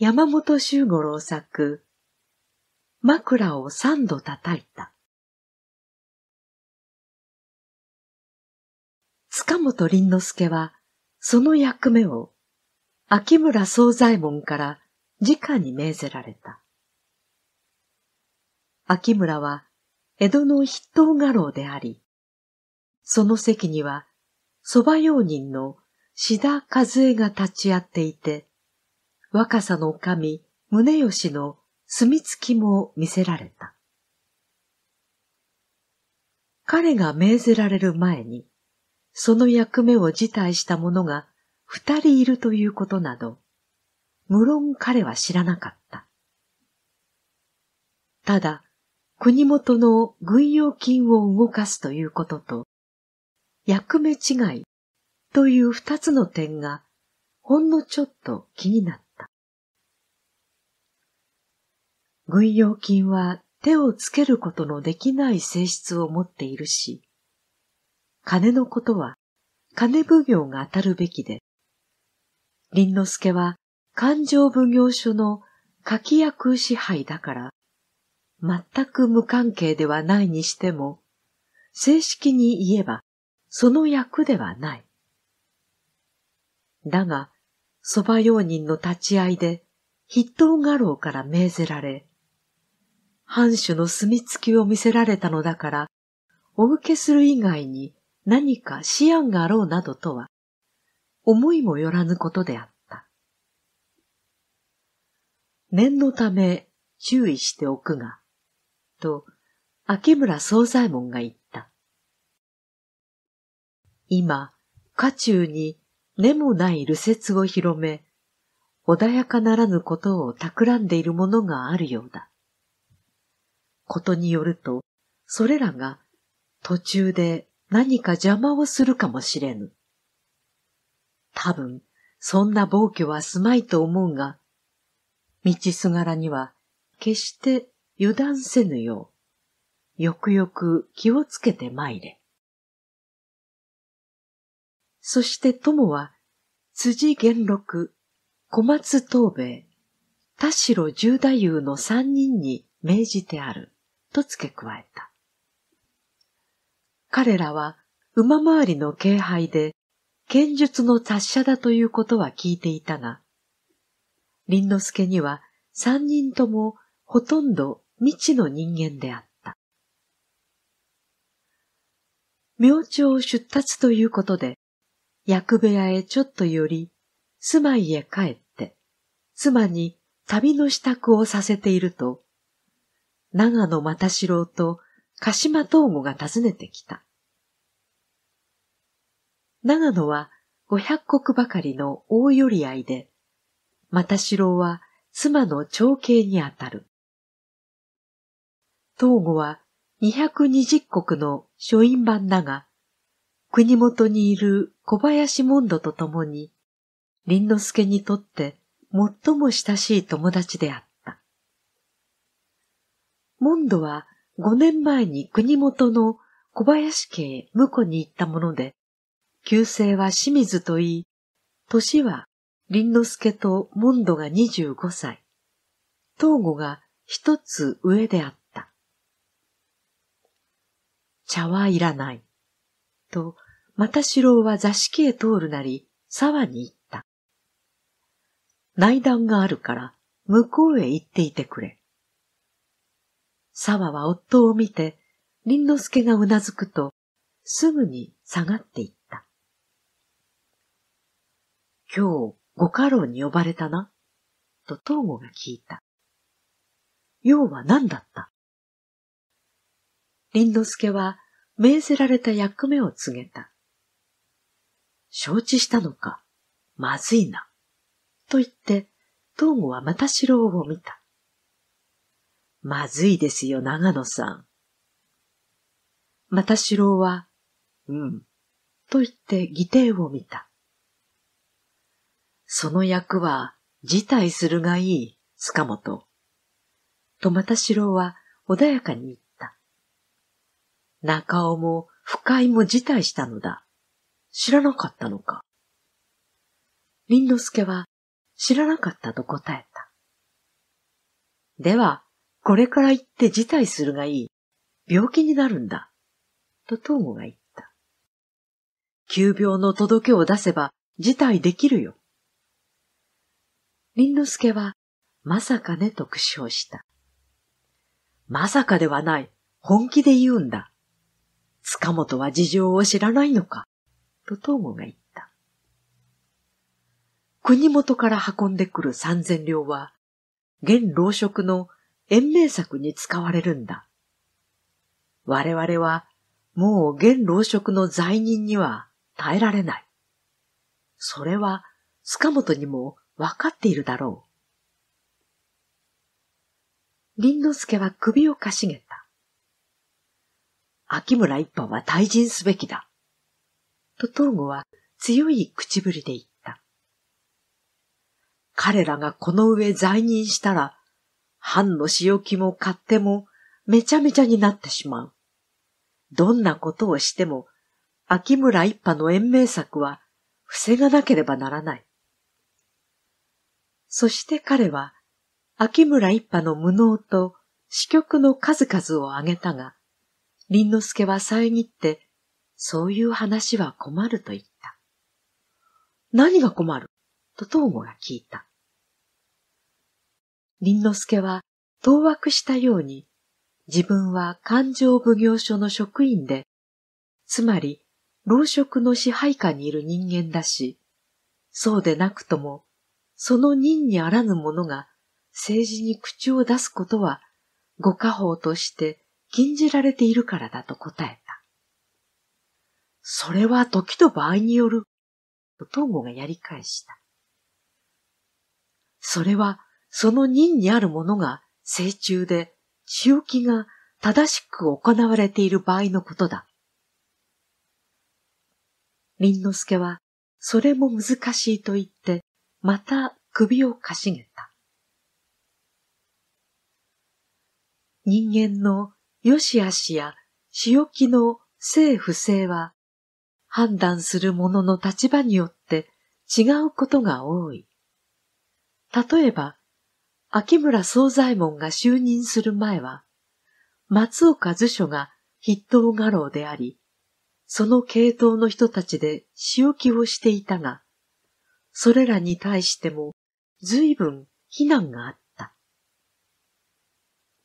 山本周五郎作、枕を三度叩いた。塚本林之助は、その役目を、秋村総左衛門から直に命ぜられた。秋村は、江戸の筆頭画廊であり、その席には、蕎麦用人の志田和江が立ち会っていて、若さの神、宗義の墨付きも見せられた。彼が命ぜられる前に、その役目を辞退した者が二人いるということなど、無論彼は知らなかった。ただ、国元の軍用金を動かすということと、役目違いという二つの点が、ほんのちょっと気になった。軍用金は手をつけることのできない性質を持っているし、金のことは金奉行が当たるべきで、林之助は勘定奉行所の書き役支配だから、全く無関係ではないにしても、正式に言えばその役ではない。だが、蕎麦用人の立ち合いで筆頭画廊から命ぜられ、藩主の住みつきを見せられたのだから、お受けする以外に何か思案があろうなどとは、思いもよらぬことであった。念のため注意しておくが、と、秋村総左衛門が言った。今、家中に根もない流説を広め、穏やかならぬことを企んでいるものがあるようだ。ことによると、それらが途中で何か邪魔をするかもしれぬ。多分、そんな暴挙はすまいと思うが、道すがらには決して油断せぬよう、よくよく気をつけて参れ。そして友は、辻元六、小松東米、田代十太夫の三人に命じてある。と付け加えた。彼らは馬回りの敬拝で剣術の達者だということは聞いていたが、林之助には三人ともほとんど未知の人間であった。明朝出立ということで、役部屋へちょっと寄り、住まいへ帰って、妻に旅の支度をさせていると、長野又四郎と鹿島東吾が訪ねてきた。長野は五百国ばかりの大寄り合いで、又四郎は妻の長兄にあたる。東吾は二百二十国の書院版だが、国元にいる小林門戸と共に、林之助にとって最も親しい友達であっモンドは5年前に国元の小林家へ婿に行ったもので、旧姓は清水と言い、年は林之助とモンドが25歳、東吾が一つ上であった。茶はいらない。と、た四郎は座敷へ通るなり、沢に行った。内談があるから、向こうへ行っていてくれ。沢は夫を見て、林之助がうなずくと、すぐに下がっていった。今日、ご家老に呼ばれたな、と東郷が聞いた。用は何だった林之助は命ぜられた役目を告げた。承知したのか、まずいな、と言って、東郷はまた城を見た。まずいですよ、長野さん。また四郎は、うん、と言って議定を見た。その役は辞退するがいい、塚本。とまた四郎は穏やかに言った。中尾も深井も辞退したのだ。知らなかったのか。林之助は知らなかったと答えた。では、これから行って辞退するがいい。病気になるんだ。と東郷が言った。急病の届けを出せば辞退できるよ。林之助は、まさかねと苦笑した。まさかではない。本気で言うんだ。塚本は事情を知らないのか。と東郷が言った。国元から運んでくる三千両は、現老職の延命策に使われるんだ。我々はもう現老職の罪人には耐えられない。それは塚本にもわかっているだろう。林之助は首をかしげた。秋村一派は退陣すべきだ。と東郷は強い口ぶりで言った。彼らがこの上在任したら藩の仕置きも買ってもめちゃめちゃになってしまう。どんなことをしても、秋村一派の延命策は防がなければならない。そして彼は、秋村一派の無能と死局の数々を挙げたが、林之助は遮って、そういう話は困ると言った。何が困ると東郷が聞いた。林之助は当惑したように、自分は勘定奉行所の職員で、つまり、老職の支配下にいる人間だし、そうでなくとも、その任にあらぬ者が政治に口を出すことは、ご家宝として禁じられているからだと答えた。それは時と場合による、と東郷がやり返した。それはその任にあるものが正中で、仕置きが正しく行われている場合のことだ。林之助は、それも難しいと言って、また首をかしげた。人間の良し悪しや仕置きの性不正は、判断する者の立場によって違うことが多い。例えば、秋村総左衛門が就任する前は、松岡図書が筆頭画廊であり、その系統の人たちで仕置きをしていたが、それらに対しても随分非難があった。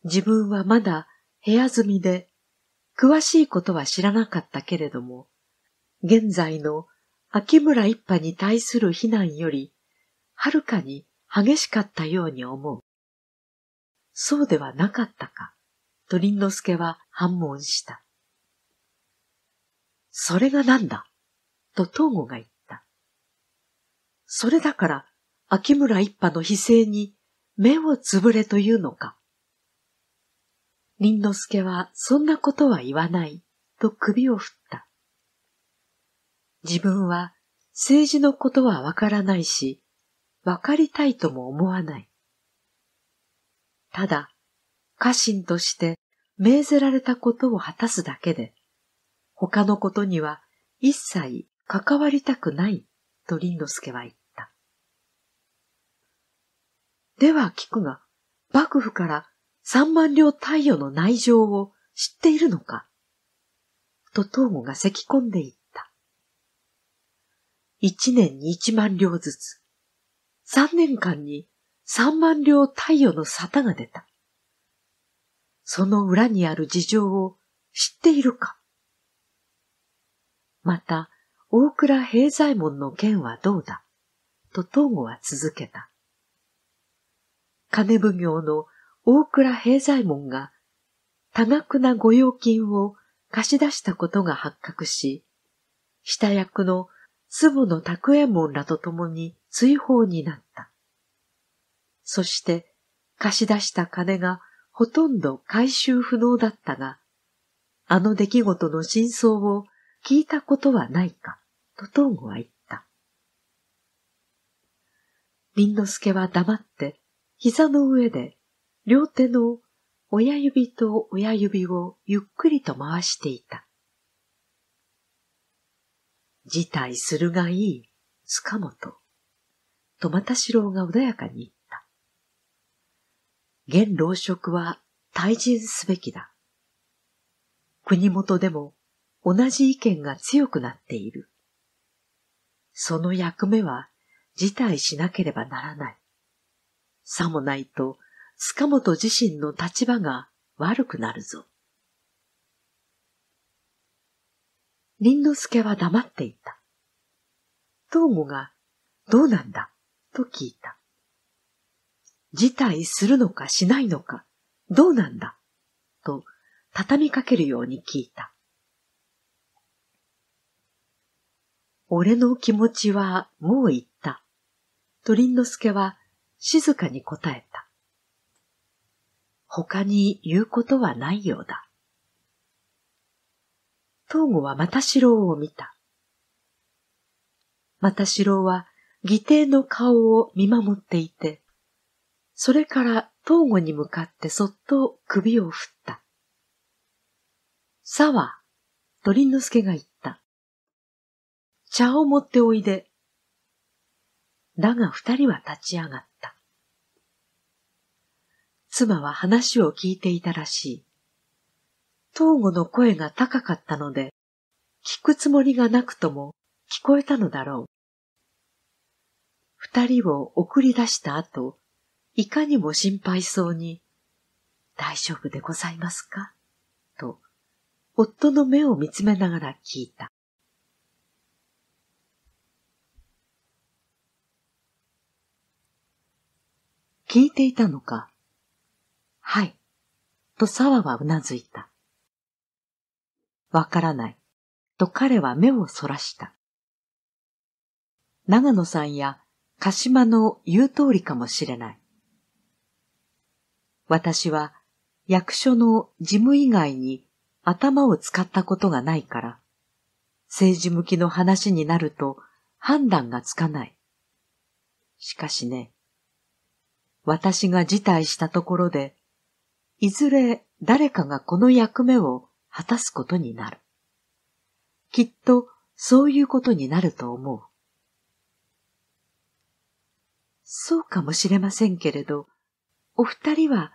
自分はまだ部屋住みで、詳しいことは知らなかったけれども、現在の秋村一派に対する非難より、はるかに激しかったように思う。そうではなかったか、と林之助は反問した。それがなんだ、と東郷が言った。それだから、秋村一派の非正に目をつぶれというのか。林之助はそんなことは言わないと首を振った。自分は政治のことはわからないし、分かりたいとも思わない。ただ、家臣として命ぜられたことを果たすだけで、他のことには一切関わりたくないと林之助は言った。では聞くが、幕府から三万両太陽の内情を知っているのかと東郷が咳き込んでいった。一年に一万両ずつ、3年間に3万両太陽の沙汰が出た。その裏にある事情を知っているかまた、大倉平左衛門の件はどうだと東郷は続けた。金奉行の大倉平左衛門が多額な御用金を貸し出したことが発覚し、下役の祖母の卓右衛門らと共に追放になった。そして貸し出した金がほとんど回収不能だったが、あの出来事の真相を聞いたことはないか、と東郷は言った。林之助は黙って、膝の上で両手の親指と親指をゆっくりと回していた。辞退するがいい、塚本。と又四郎が穏やかに言った。現老職は退陣すべきだ。国元でも同じ意見が強くなっている。その役目は辞退しなければならない。さもないと、塚本自身の立場が悪くなるぞ。林之助は黙っていた。東吾が、どうなんだと聞いた。辞退するのかしないのか、どうなんだと畳みかけるように聞いた。俺の気持ちはもう言った。と林之助は静かに答えた。他に言うことはないようだ。東郷はまし四郎を見た。まし四郎は義弟の顔を見守っていて、それから東郷に向かってそっと首を振った。さは、鳥之助が言った。茶を持っておいで。だが二人は立ち上がった。妻は話を聞いていたらしい。東吾の声が高かったので、聞くつもりがなくとも聞こえたのだろう。二人を送り出した後、いかにも心配そうに、大丈夫でございますかと、夫の目を見つめながら聞いた。聞いていたのかはい、と沢はうなずいた。わからない。と彼は目をそらした。長野さんや鹿島の言う通りかもしれない。私は役所の事務以外に頭を使ったことがないから、政治向きの話になると判断がつかない。しかしね、私が辞退したところで、いずれ誰かがこの役目を果たすことになる。きっとそういうことになると思う。そうかもしれませんけれど、お二人は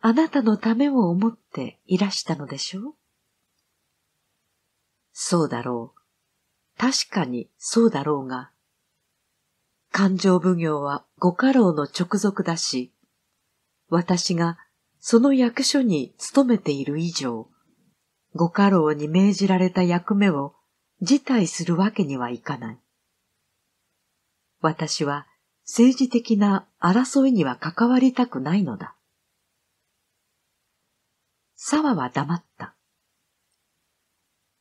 あなたのためを思っていらしたのでしょうそうだろう。確かにそうだろうが、勘定奉行はご家老の直属だし、私がその役所に勤めている以上、ご家老に命じられた役目を辞退するわけにはいかない。私は政治的な争いには関わりたくないのだ。沢は黙った。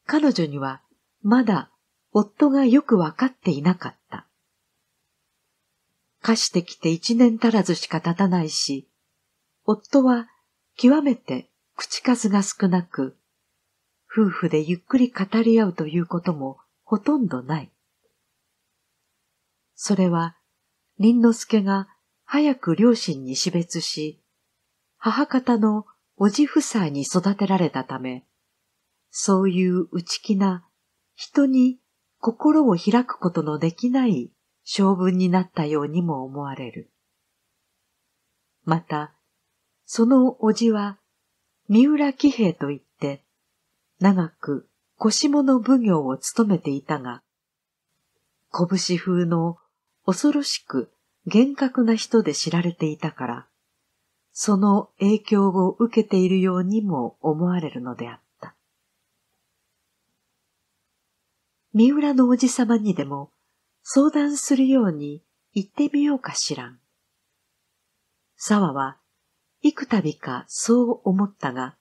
彼女にはまだ夫がよくわかっていなかった。貸してきて一年足らずしか経たないし、夫は極めて口数が少なく、夫婦でゆっくり語り合うということもほとんどない。それは、林之助が早く両親に死別し、母方のおじ夫妻に育てられたため、そういう内気な人に心を開くことのできない性分になったようにも思われる。また、そのおじは三浦喜平といっ長く腰物奉行を務めていたが、拳風の恐ろしく厳格な人で知られていたから、その影響を受けているようにも思われるのであった。三浦のおじさまにでも相談するように言ってみようかしらん。沢は幾度かそう思ったが、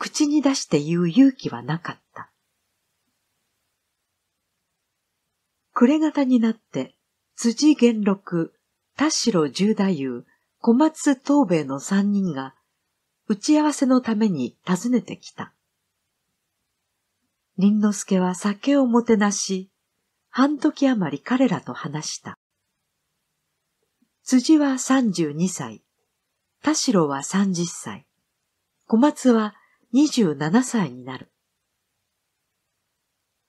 口に出して言う勇気はなかった。暮れ方になって、辻元六、田代十太夫、小松東兵衛の三人が、打ち合わせのために訪ねてきた。林之助は酒をもてなし、半時余り彼らと話した。辻は三十二歳、田代は三十歳、小松は27歳になる。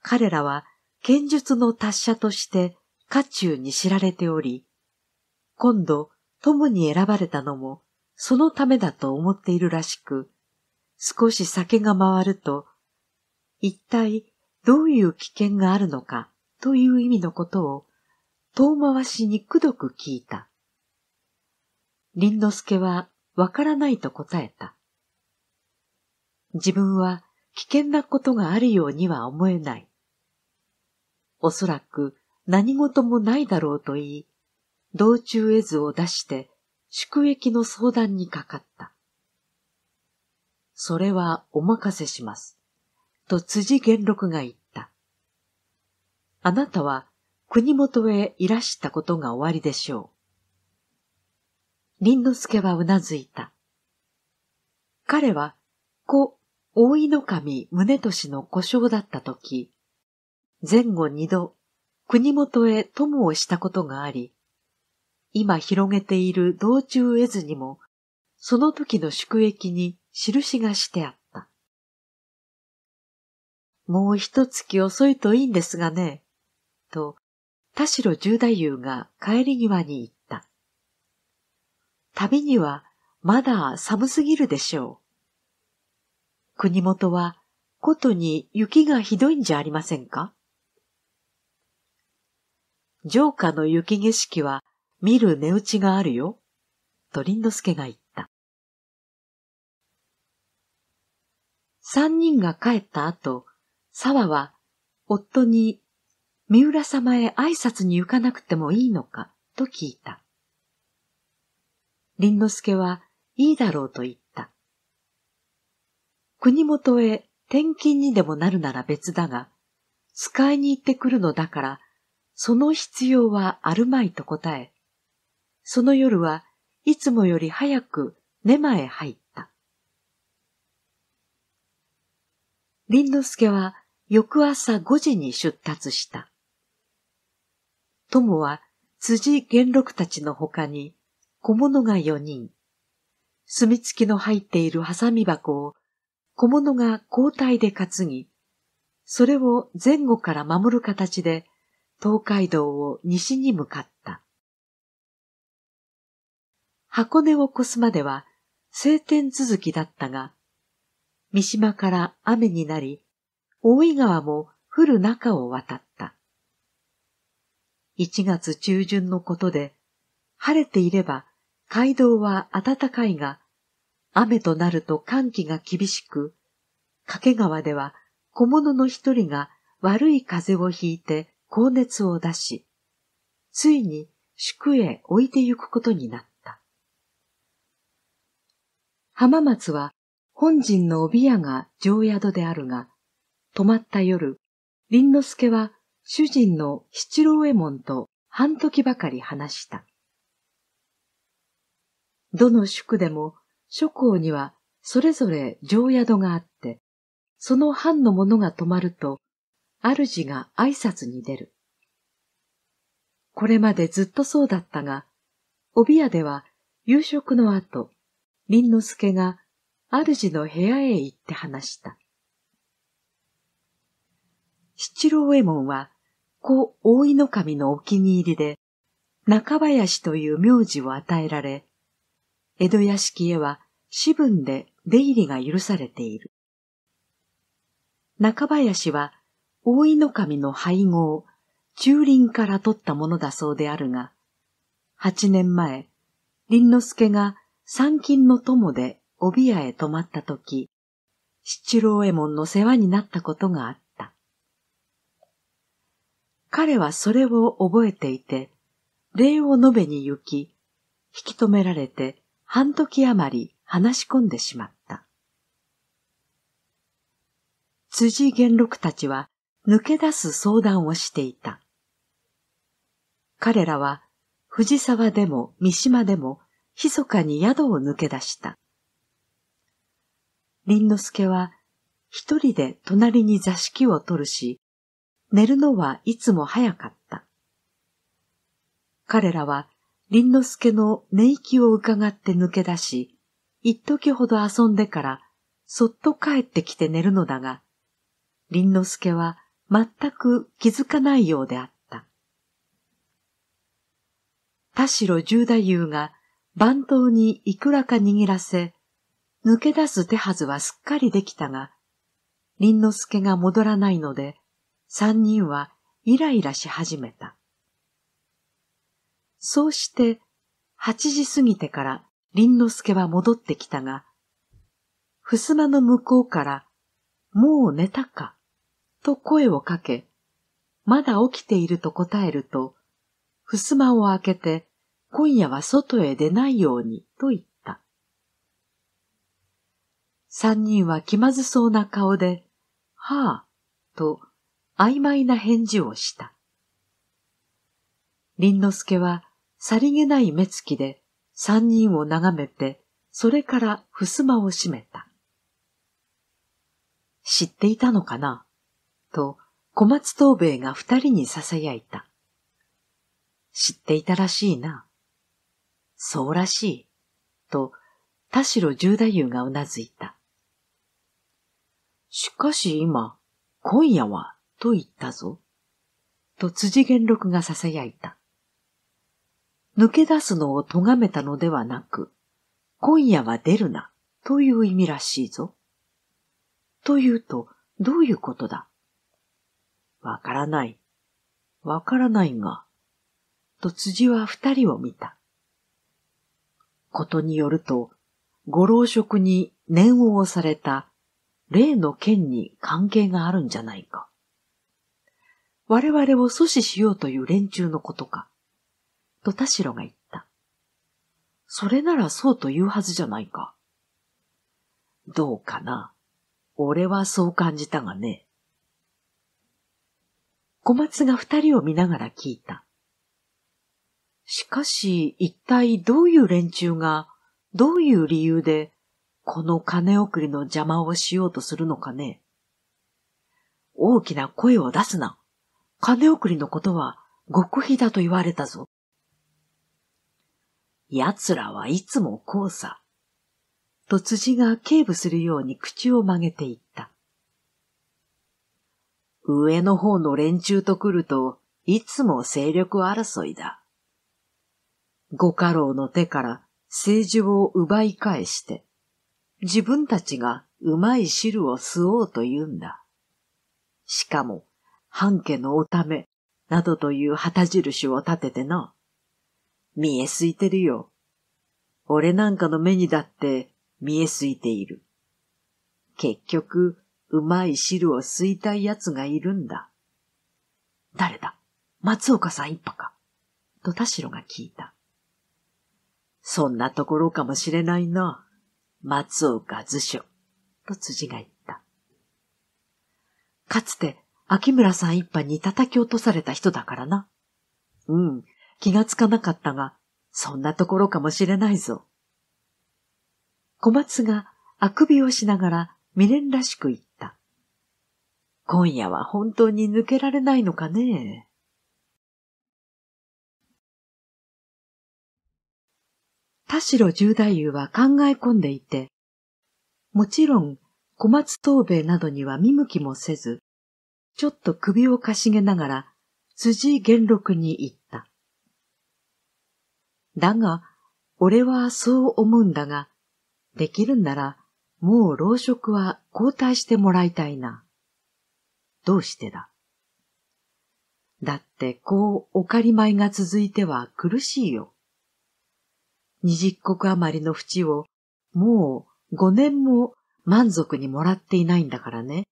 彼らは剣術の達者として家中に知られており、今度、友に選ばれたのも、そのためだと思っているらしく、少し酒が回ると、一体どういう危険があるのかという意味のことを、遠回しにくどく聞いた。林之助はわからないと答えた。自分は危険なことがあるようには思えない。おそらく何事もないだろうと言い、道中絵図を出して宿役の相談にかかった。それはお任せします。と辻元禄が言った。あなたは国元へいらしたことが終わりでしょう。林之助はうなずいた。彼は、子大井の神宗俊の故障だった時、前後二度国元へ友をしたことがあり、今広げている道中絵図にも、その時の宿役に印がしてあった。もう一月遅いといいんですがね、と、田代十太夫が帰り際に言った。旅にはまだ寒すぎるでしょう。国元は、ことに雪がひどいんじゃありませんか城下の雪景色は見る値打ちがあるよ、と林之助が言った。三人が帰った後、沢は夫に三浦様へ挨拶に行かなくてもいいのかと聞いた。林之助はいいだろうと言った。国元へ転勤にでもなるなら別だが、使いに行ってくるのだから、その必要はあるまいと答え、その夜はいつもより早く寝間へ入った。林之助は翌朝5時に出立した。友は辻元禄たちの他に小物が4人、墨付きの入っているハサミ箱を小物が交代で担ぎ、それを前後から守る形で東海道を西に向かった。箱根を越すまでは晴天続きだったが、三島から雨になり、大井川も降る中を渡った。一月中旬のことで、晴れていれば街道は暖かいが、雨となると寒気が厳しく、掛川では小物の一人が悪い風邪をひいて高熱を出し、ついに宿へ置いてゆくことになった。浜松は本陣の帯屋が常宿であるが、泊まった夜、林之助は主人の七郎右衛門と半時ばかり話した。どの宿でも諸侯にはそれぞれ常宿があって、その藩の者が泊まると、主が挨拶に出る。これまでずっとそうだったが、帯屋では夕食の後、林之助が主の部屋へ行って話した。七郎右衛門は、故大井の神のお気に入りで、中林という名字を与えられ、江戸屋敷へは私分で出入りが許されている。中林は大井の神の配合、中林から取ったものだそうであるが、八年前、林之助が参勤の友で帯屋へ泊まった時、七郎右衛門の世話になったことがあった。彼はそれを覚えていて、礼を述べに行き、引き止められて半時余り話し込んでしまった。辻元禄たちは抜け出す相談をしていた。彼らは藤沢でも三島でも密かに宿を抜け出した。林之助は一人で隣に座敷を取るし、寝るのはいつも早かった。彼らは林之助の寝息を伺って抜け出し、一時ほど遊んでから、そっと帰ってきて寝るのだが、林之助は全く気づかないようであった。田代十太夫が番頭にいくらか握らせ、抜け出す手はずはすっかりできたが、林之助が戻らないので、三人はイライラし始めた。そうして、八時過ぎてから林之助は戻ってきたが、襖の向こうから、もう寝たか、と声をかけ、まだ起きていると答えると、襖を開けて、今夜は外へ出ないように、と言った。三人は気まずそうな顔で、はあ、と曖昧な返事をした。林之助はさりげない目つきで、三人を眺めて、それから襖を閉めた。知っていたのかなと小松東兵衛が二人に囁いた。知っていたらしいな。そうらしい。と田代十太夫がうなずいた。しかし今、今夜は、と言ったぞ。と辻元禄が囁いた。抜け出すのを咎めたのではなく、今夜は出るなという意味らしいぞ。というと、どういうことだわからない。わからないが、と辻は二人を見た。ことによると、ご老職に念を押された例の件に関係があるんじゃないか。我々を阻止しようという連中のことか。と田代が言った。それならそうと言うはずじゃないか。どうかな。俺はそう感じたがね。小松が二人を見ながら聞いた。しかし、一体どういう連中が、どういう理由で、この金送りの邪魔をしようとするのかね。大きな声を出すな。金送りのことは極秘だと言われたぞ。奴らはいつもこうさ。と辻が警部するように口を曲げていった。上の方の連中と来ると、いつも勢力争いだ。ご家老の手から政治を奪い返して、自分たちがうまい汁を吸おうと言うんだ。しかも、半家のおため、などという旗印を立ててな。見えすいてるよ。俺なんかの目にだって見えすいている。結局、うまい汁を吸いたい奴がいるんだ。誰だ松岡さん一派かと田代が聞いた。そんなところかもしれないな。松岡図書。と辻が言った。かつて、秋村さん一派に叩き落とされた人だからな。うん、気がつかなかったが、そんなところかもしれないぞ。小松があくびをしながら未練らしく言った。今夜は本当に抜けられないのかね田代十太夫は考え込んでいて、もちろん小松東兵衛などには見向きもせず、ちょっと首をかしげながら辻元禄に言った。だが、俺はそう思うんだが、できるんなら、もう老職は交代してもらいたいな。どうしてだだってこうお借り前が続いては苦しいよ。二十国余りの縁をもう五年も満足にもらっていないんだからね。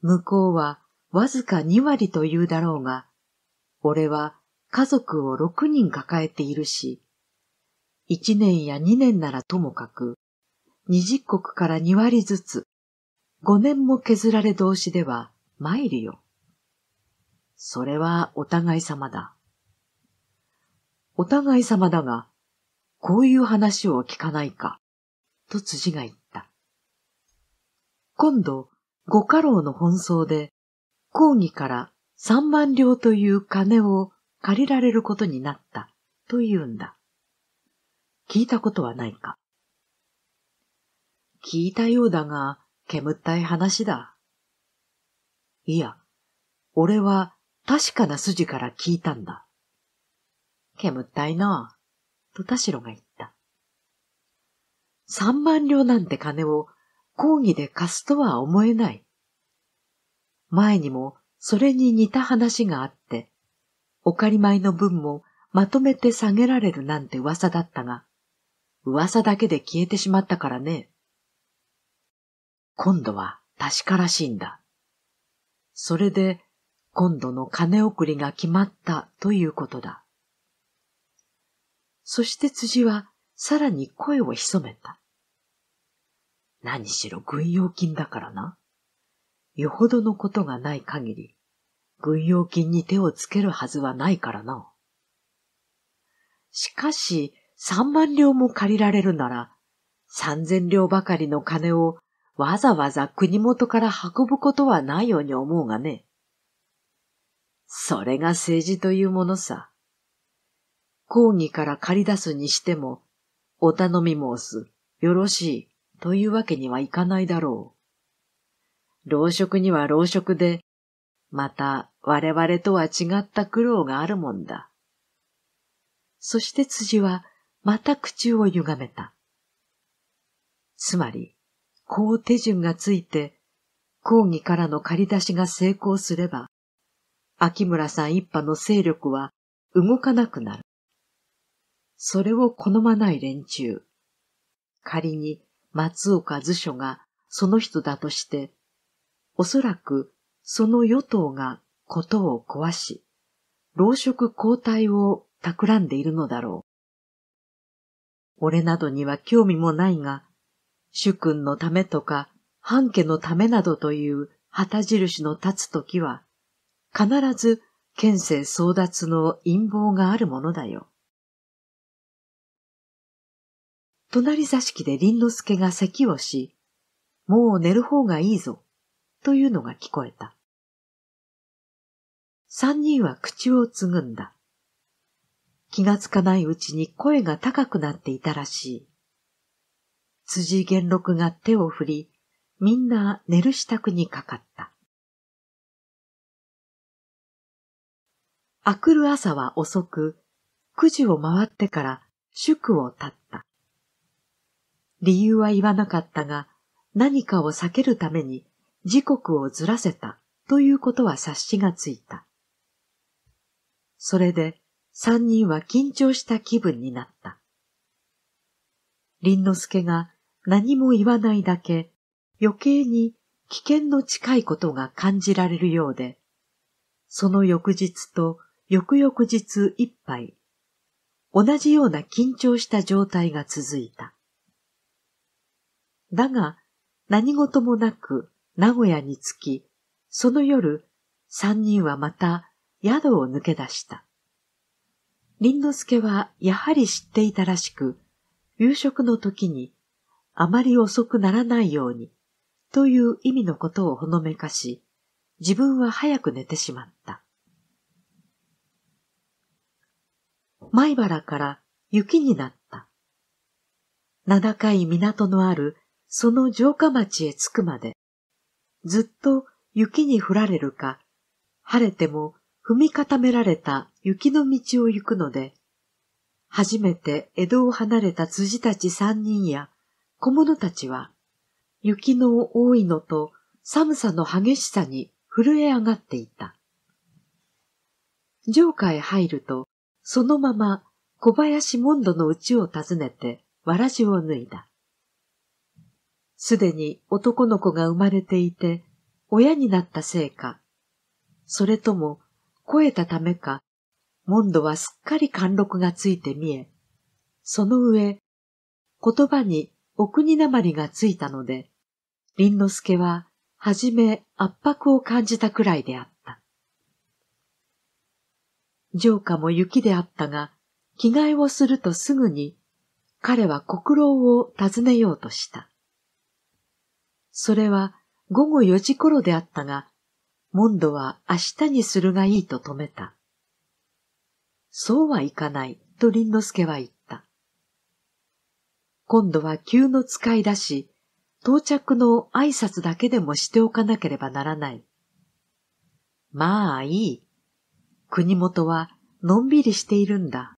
向こうはわずか二割と言うだろうが、俺は家族を六人抱えているし、一年や二年ならともかく、二十国から二割ずつ、五年も削られ同士では参るよ。それはお互い様だ。お互い様だが、こういう話を聞かないか、と辻が言った。今度、五家老の奔走で、講義から三万両という金を借りられることになったと言うんだ。聞いたことはないか聞いたようだが、煙ったい話だ。いや、俺は確かな筋から聞いたんだ。煙ったいなと田代が言った。三万両なんて金を講義で貸すとは思えない。前にもそれに似た話があって、お借り米の分もまとめて下げられるなんて噂だったが、噂だけで消えてしまったからね。今度は確からしいんだ。それで今度の金送りが決まったということだ。そして辻はさらに声を潜めた。何しろ軍用金だからな。よほどのことがない限り、軍用金に手をつけるはずはないからな。しかし、三万両も借りられるなら、三千両ばかりの金をわざわざ国元から運ぶことはないように思うがね。それが政治というものさ。講義から借り出すにしても、お頼み申す、よろしい、というわけにはいかないだろう。老職には老職で、また我々とは違った苦労があるもんだ。そして辻はまた口を歪めた。つまり、こう手順がついて、講義からの借り出しが成功すれば、秋村さん一派の勢力は動かなくなる。それを好まない連中。仮に松岡図書がその人だとして、おそらくその与党がことを壊し、老職交代を企んでいるのだろう。俺などには興味もないが、主君のためとか、半家のためなどという旗印の立つ時は、必ず県政争奪の陰謀があるものだよ。隣座敷で林之助が咳をし、もう寝る方がいいぞ、というのが聞こえた。三人は口をつぐんだ。気がつかないうちに声が高くなっていたらしい。辻元禄が手を振り、みんな寝る支度にかかった。明くる朝は遅く、九時を回ってから宿を立った。理由は言わなかったが、何かを避けるために時刻をずらせたということは察しがついた。それで三人は緊張した気分になった。林之助が何も言わないだけ余計に危険の近いことが感じられるようで、その翌日と翌々日いっぱい、同じような緊張した状態が続いた。だが何事もなく名古屋に着き、その夜、三人はまた宿を抜け出した。林之助はやはり知っていたらしく、夕食の時に、あまり遅くならないように、という意味のことをほのめかし、自分は早く寝てしまった。米原から雪になった。名高い港のあるその城下町へ着くまで、ずっと雪に降られるか、晴れても踏み固められた雪の道を行くので、初めて江戸を離れた辻たち三人や小者たちは、雪の多いのと寒さの激しさに震え上がっていた。城下へ入ると、そのまま小林門戸の内を訪ねて、わらじを脱いだ。すでに男の子が生まれていて、親になったせいか、それとも、肥えたためか、モンドはすっかり貫禄がついて見え、その上、言葉にお国なまりがついたので、林之助は、はじめ圧迫を感じたくらいであった。城下も雪であったが、着替えをするとすぐに、彼は国老を訪ねようとした。それは午後4時頃であったが、モンドは明日にするがいいと止めた。そうはいかない、と林之助は言った。今度は急の使いだし、到着の挨拶だけでもしておかなければならない。まあいい。国元はのんびりしているんだ。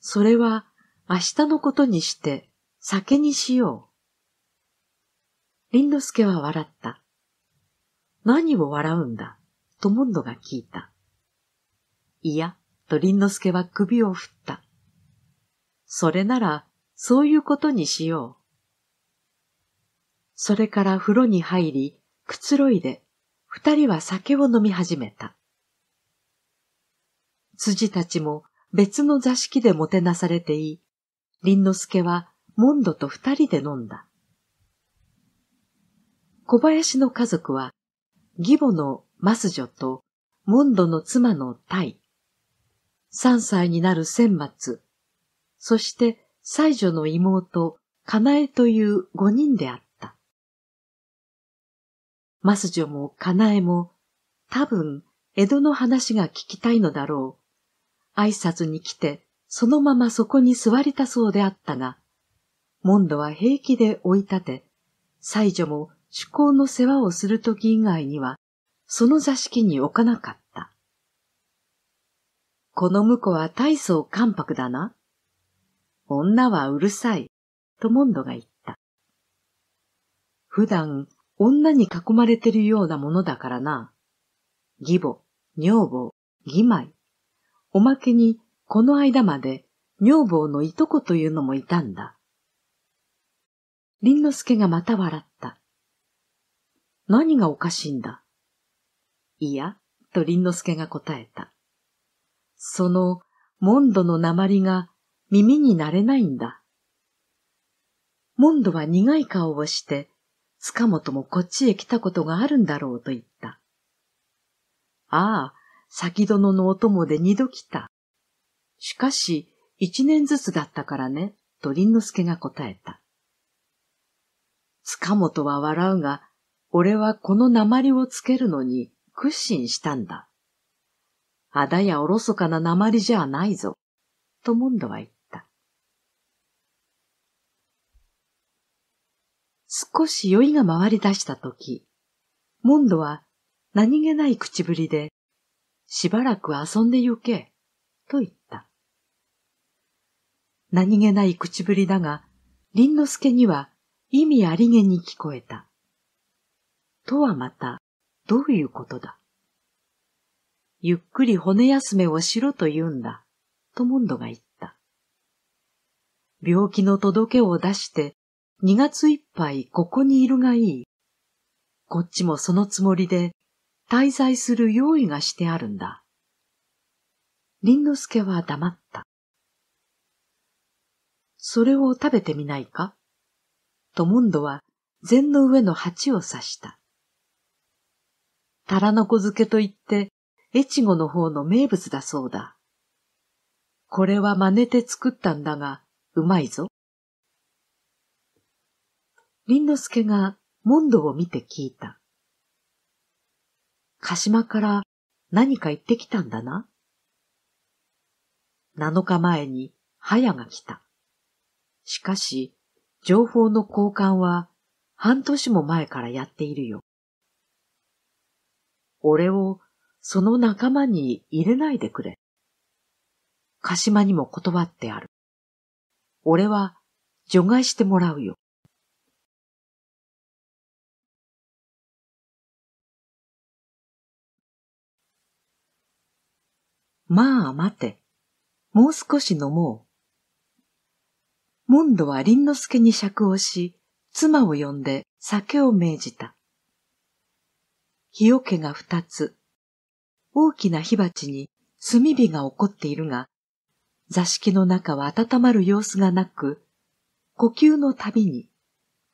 それは明日のことにして酒にしよう。林之助は笑った。何を笑うんだ、とモンドが聞いた。いや、と林之助は首を振った。それなら、そういうことにしよう。それから風呂に入り、くつろいで、二人は酒を飲み始めた。辻たちも別の座敷でもてなされていい、林之助はモンドと二人で飲んだ。小林の家族は、義母のマス女と、モンドの妻のタイ、3歳になる千末、そして最女の妹、かなえという五人であった。マス女もカナエも、多分、江戸の話が聞きたいのだろう。挨拶に来て、そのままそこに座りたそうであったが、モンドは平気で追い立て、西女も主公の世話をするとき以外には、その座敷に置かなかった。この婿は大層関白だな。女はうるさい、とモンドが言った。普段、女に囲まれてるようなものだからな。義母、女房、義妹。おまけに、この間まで、女房のいとこというのもいたんだ。林之助がまた笑った。何がおかしいんだいや、と林之助が答えた。その、モンドの鉛が耳になれないんだ。モンドは苦い顔をして、塚本もこっちへ来たことがあるんだろうと言った。ああ、先殿のお供で二度来た。しかし、一年ずつだったからね、と林之助が答えた。塚本は笑うが、俺はこの鉛をつけるのに屈伸したんだ。あだやおろそかな鉛じゃないぞ、とモンドは言った。少し酔いが回り出したとき、モンドは何気ない口ぶりで、しばらく遊んで行け、と言った。何気ない口ぶりだが、林之助には意味ありげに聞こえた。とはまたどういうことだゆっくり骨休めをしろと言うんだ、とモンドが言った。病気の届けを出して2月いっぱいここにいるがいい。こっちもそのつもりで滞在する用意がしてあるんだ。林之助は黙った。それを食べてみないかとモンドは禅の上の鉢を刺した。タラノコ漬けといって、越後の方の名物だそうだ。これは真似て作ったんだが、うまいぞ。林之助が問答を見て聞いた。鹿島から何か言ってきたんだな。七日前に早が来た。しかし、情報の交換は半年も前からやっているよ。俺をその仲間に入れないでくれ。鹿島にも断ってある。俺は除外してもらうよ。まあ待て。もう少し飲もう。モンドは林之助に酌をし、妻を呼んで酒を命じた。火桶が二つ、大きな火鉢に炭火が起こっているが、座敷の中は温まる様子がなく、呼吸のたびに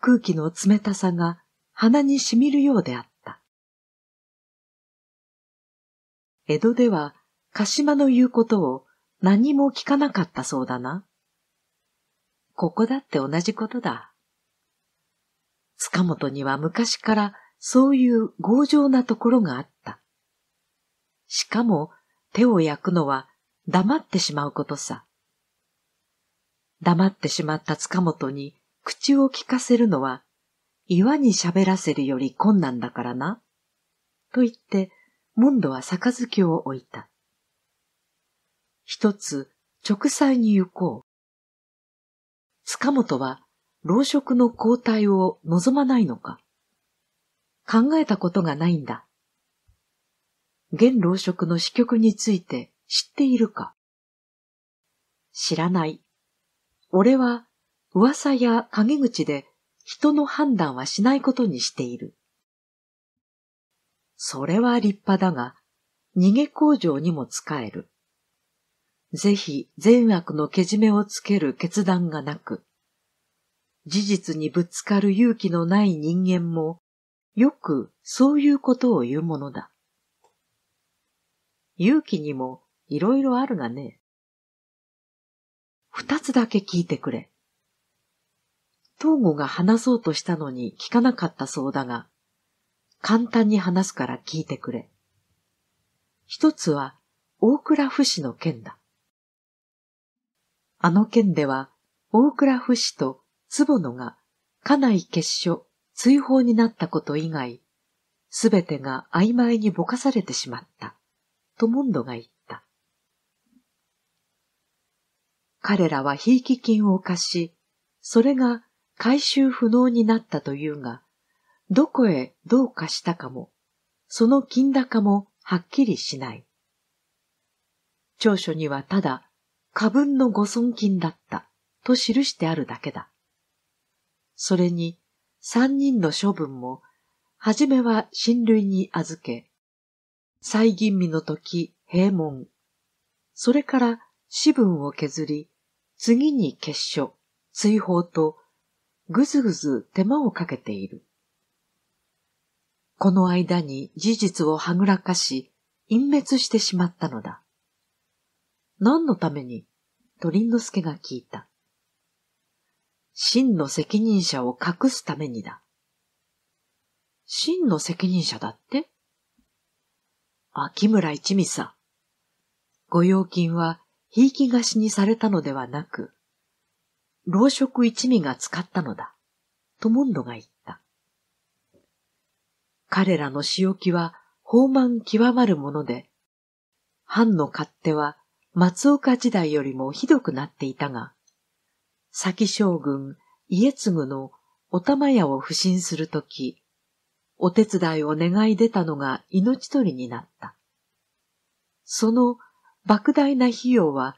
空気の冷たさが鼻に染みるようであった。江戸では鹿島の言うことを何も聞かなかったそうだな。ここだって同じことだ。塚本には昔からそういう強情なところがあった。しかも手を焼くのは黙ってしまうことさ。黙ってしまった塚本に口を聞かせるのは岩に喋らせるより困難だからな。と言って、モンドは杯を置いた。一つ、直祭に行こう。塚本は、老職の交代を望まないのか考えたことがないんだ。現老職の支局について知っているか知らない。俺は噂や陰口で人の判断はしないことにしている。それは立派だが、逃げ工場にも使える。ぜひ善悪のけじめをつける決断がなく、事実にぶつかる勇気のない人間もよくそういうことを言うものだ。勇気にもいろいろあるがね。二つだけ聞いてくれ。東郷が話そうとしたのに聞かなかったそうだが、簡単に話すから聞いてくれ。一つは大倉府市の件だ。あの件では大倉府市と坪野が家内結所追放になったこと以外、すべてが曖昧にぼかされてしまった、とモンドが言った。彼らはひいき金を貸し、それが回収不能になったというが、どこへどう貸したかも、その金高もはっきりしない。長所にはただ、過分の誤損金だった、と記してあるだけだ。それに、三人の処分も、はじめは親類に預け、再吟味の時閉門、それから私分を削り、次に結所、追放と、ぐずぐず手間をかけている。この間に事実をはぐらかし、隠滅してしまったのだ。何のために、鳥之助が聞いた。真の責任者を隠すためにだ。真の責任者だって秋村一味さ。御用金は、ひいき貸しにされたのではなく、老職一味が使ったのだ、とモンドが言った。彼らの仕置きは、放慢極まるもので、藩の勝手は、松岡時代よりもひどくなっていたが、先将軍、家継のお玉屋を不審するとき、お手伝いを願い出たのが命取りになった。その莫大な費用は、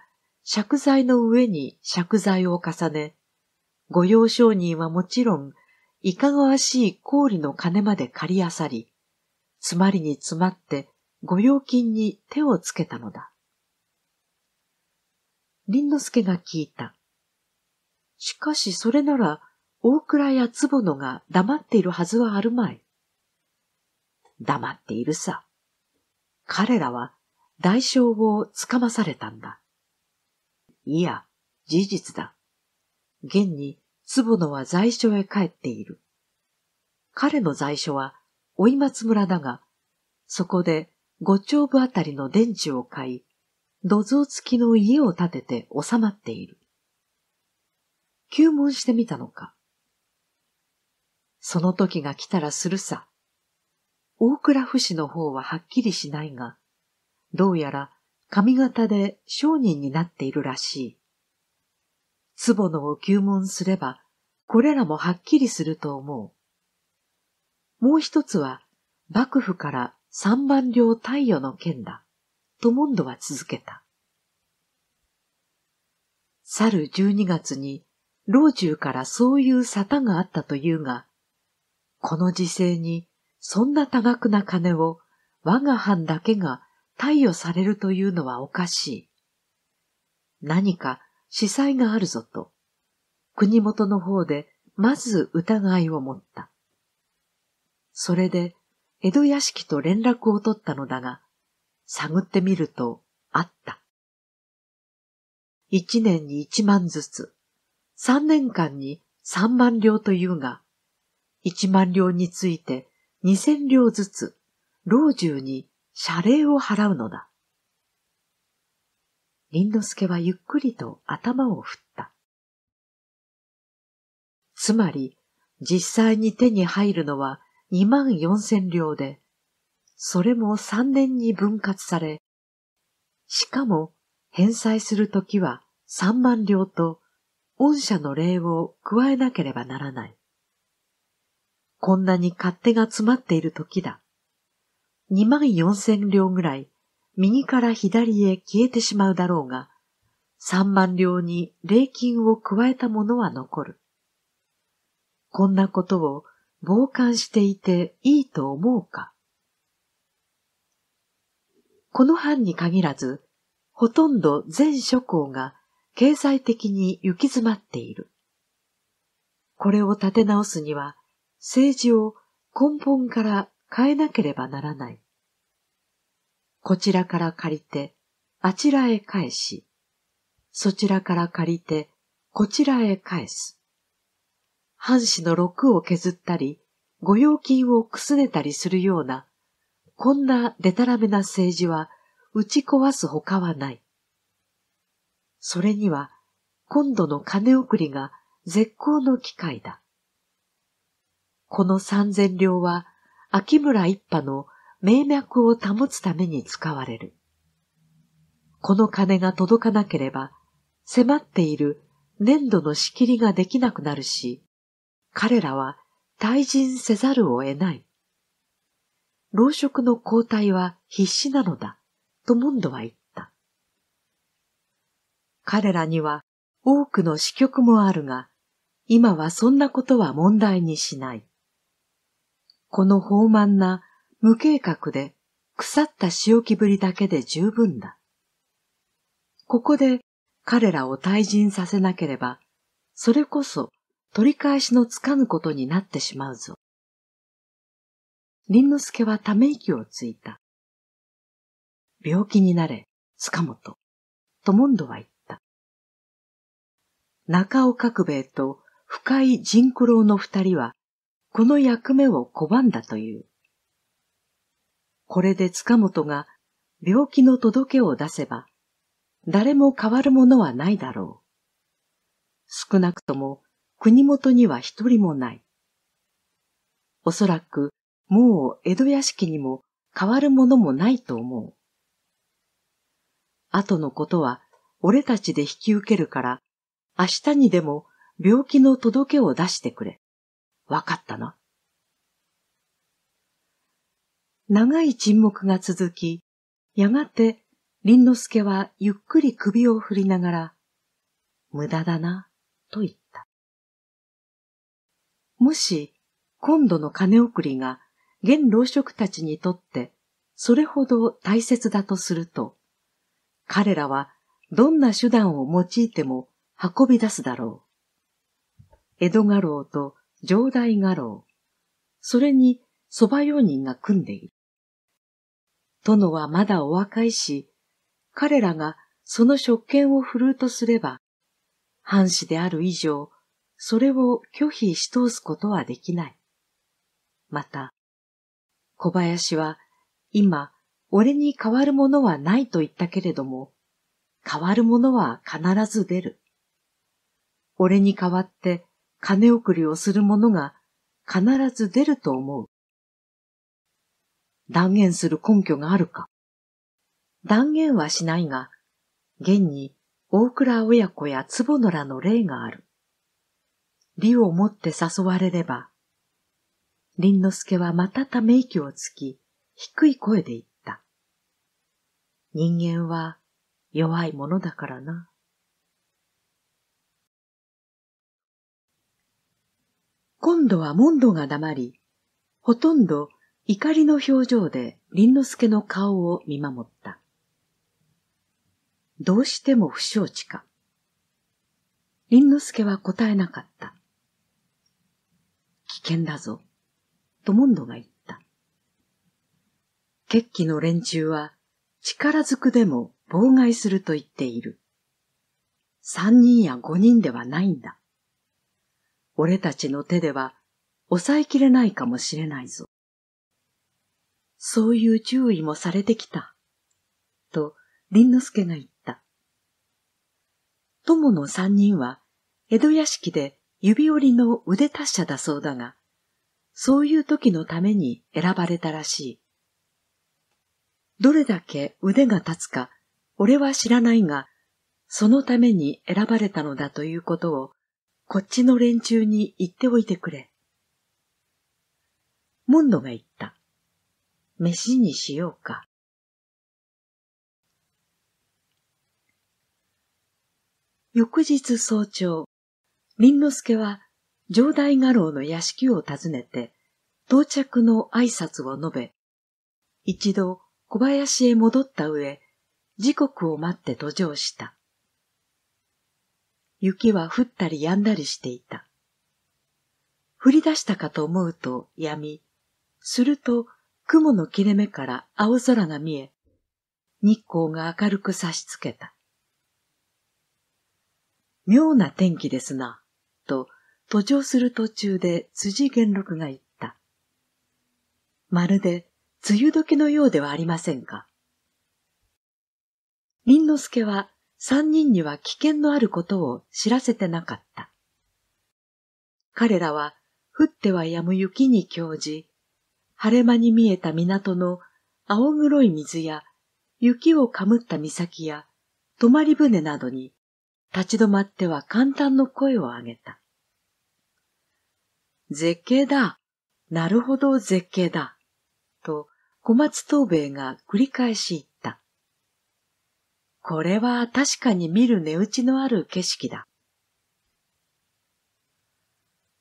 借財の上に借財を重ね、御用商人はもちろん、いかがわしい氷の金まで借りあさり、詰まりに詰まって御用金に手をつけたのだ。林之助が聞いた。しかしそれなら、大倉や坪野が黙っているはずはあるまい。黙っているさ。彼らは代償をつかまされたんだ。いや、事実だ。現に、坪野は在所へ帰っている。彼の在所は、追い松村だが、そこで五丁部あたりの電池を買い、土蔵付きの家を建てて収まっている。旧問してみたのか。その時が来たらするさ。大倉不死の方ははっきりしないが、どうやら髪型で商人になっているらしい。壺のを休問すれば、これらもはっきりすると思う。もう一つは、幕府から三万両貸与の件だ、とモンドは続けた。去る十二月に老中からそういう沙汰があったというが、この時世にそんな多額な金を我が藩だけが貸与されるというのはおかしい。何か司祭があるぞと、国元の方でまず疑いを持った。それで江戸屋敷と連絡を取ったのだが、探ってみるとあった。一年に一万ずつ、3年間に3万両というが、1万両について2000両ずつ、老中に謝礼を払うのだ。林之助はゆっくりと頭を振った。つまり、実際に手に入るのは2万四千両で、それも3年に分割され、しかも返済するときは3万両と御社の礼を加えなければならない。こんなに勝手が詰まっている時だ。二万四千両ぐらい、右から左へ消えてしまうだろうが、三万両に礼金を加えたものは残る。こんなことを傍観していていいと思うか。この藩に限らず、ほとんど全諸侯が経済的に行き詰まっている。これを立て直すには、政治を根本から変えなければならない。こちらから借りて、あちらへ返し、そちらから借りて、こちらへ返す。藩士の六を削ったり、御用金をくすねたりするような、こんなでたらめな政治は打ち壊すほかはない。それには今度の金送りが絶好の機会だ。この三千両は秋村一派の名脈を保つために使われる。この金が届かなければ迫っている粘土の仕切りができなくなるし、彼らは退陣せざるを得ない。老職の交代は必死なのだ、とモンドは言った。彼らには多くの支局もあるが、今はそんなことは問題にしない。この放慢な無計画で腐った置気ぶりだけで十分だ。ここで彼らを退陣させなければ、それこそ取り返しのつかぬことになってしまうぞ。林之助はため息をついた。病気になれ、塚本。とモンドは言っ中尾角兵衛と深井甚九郎の二人は、この役目を拒んだという。これで塚本が病気の届けを出せば、誰も変わるものはないだろう。少なくとも国元には一人もない。おそらくもう江戸屋敷にも変わるものもないと思う。後のことは俺たちで引き受けるから明日にでも病気の届けを出してくれ。わかったな。長い沈黙が続き、やがて林之助はゆっくり首を振りながら、無駄だな、と言った。もし、今度の金送りが、現老職たちにとって、それほど大切だとすると、彼らはどんな手段を用いても運び出すだろう。江戸画廊と上代画廊、それに蕎麦用人が組んでいる。殿はまだお若いし、彼らがその職権を振るうとすれば、藩士である以上、それを拒否し通すことはできない。また、小林は今、俺に変わるものはないと言ったけれども、変わるものは必ず出る。俺に代わって金送りをする者が必ず出ると思う。断言する根拠があるか断言はしないが、現に大倉親子や坪野らの霊がある。理をもって誘われれば、林之助はまたため息をつき、低い声で言った。人間は弱いものだからな。今度はモンドが黙り、ほとんど怒りの表情で林之助の顔を見守った。どうしても不承知か。林之助は答えなかった。危険だぞ、とモンドが言った。決起の連中は力ずくでも妨害すると言っている。三人や五人ではないんだ。俺たちの手では抑えきれないかもしれないぞ。そういう注意もされてきた。と、林之助が言った。友の三人は、江戸屋敷で指折りの腕達者だそうだが、そういう時のために選ばれたらしい。どれだけ腕が立つか、俺は知らないが、そのために選ばれたのだということをこっちの連中に言っておいてくれ。モンドが言った。飯にしようか。翌日早朝、林之助は城代画廊の屋敷を訪ねて、到着の挨拶を述べ、一度小林へ戻った上、時刻を待って途上した。雪は降ったり止んだりしていた。降り出したかと思うとやみ、すると雲の切れ目から青空が見え、日光が明るく差しつけた。妙な天気ですな、と途上する途中で辻元禄が言った。まるで梅雨時のようではありませんか。林之助は三人には危険のあることを知らせてなかった。彼らは降っては止む雪に興じ、晴れ間に見えた港の青黒い水や雪をかむった岬や泊まり船などに立ち止まっては簡単の声を上げた。絶景だ。なるほど絶景だ。と小松東兵衛が繰り返しこれは確かに見る値打ちのある景色だ。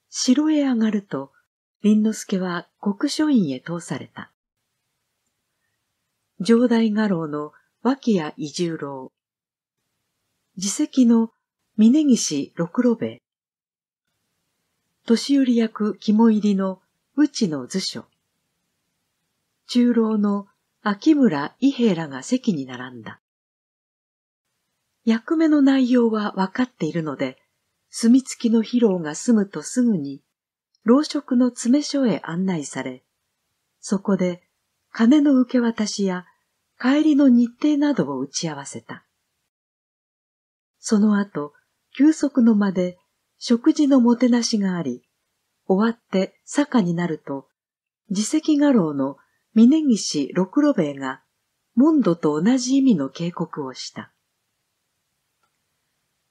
城へ上がると、林之助は国書院へ通された。上代画廊の脇屋伊十郎、自責の峰岸六郎兵衛、年寄り役肝入りの内の図書、中郎の秋村伊兵らが席に並んだ。役目の内容は分かっているので、墨付きの疲労が済むとすぐに、老職の詰め所へ案内され、そこで金の受け渡しや帰りの日程などを打ち合わせた。その後、休息の間で食事のもてなしがあり、終わって坂になると、自責画廊の峰岸六郎兵が、モンドと同じ意味の警告をした。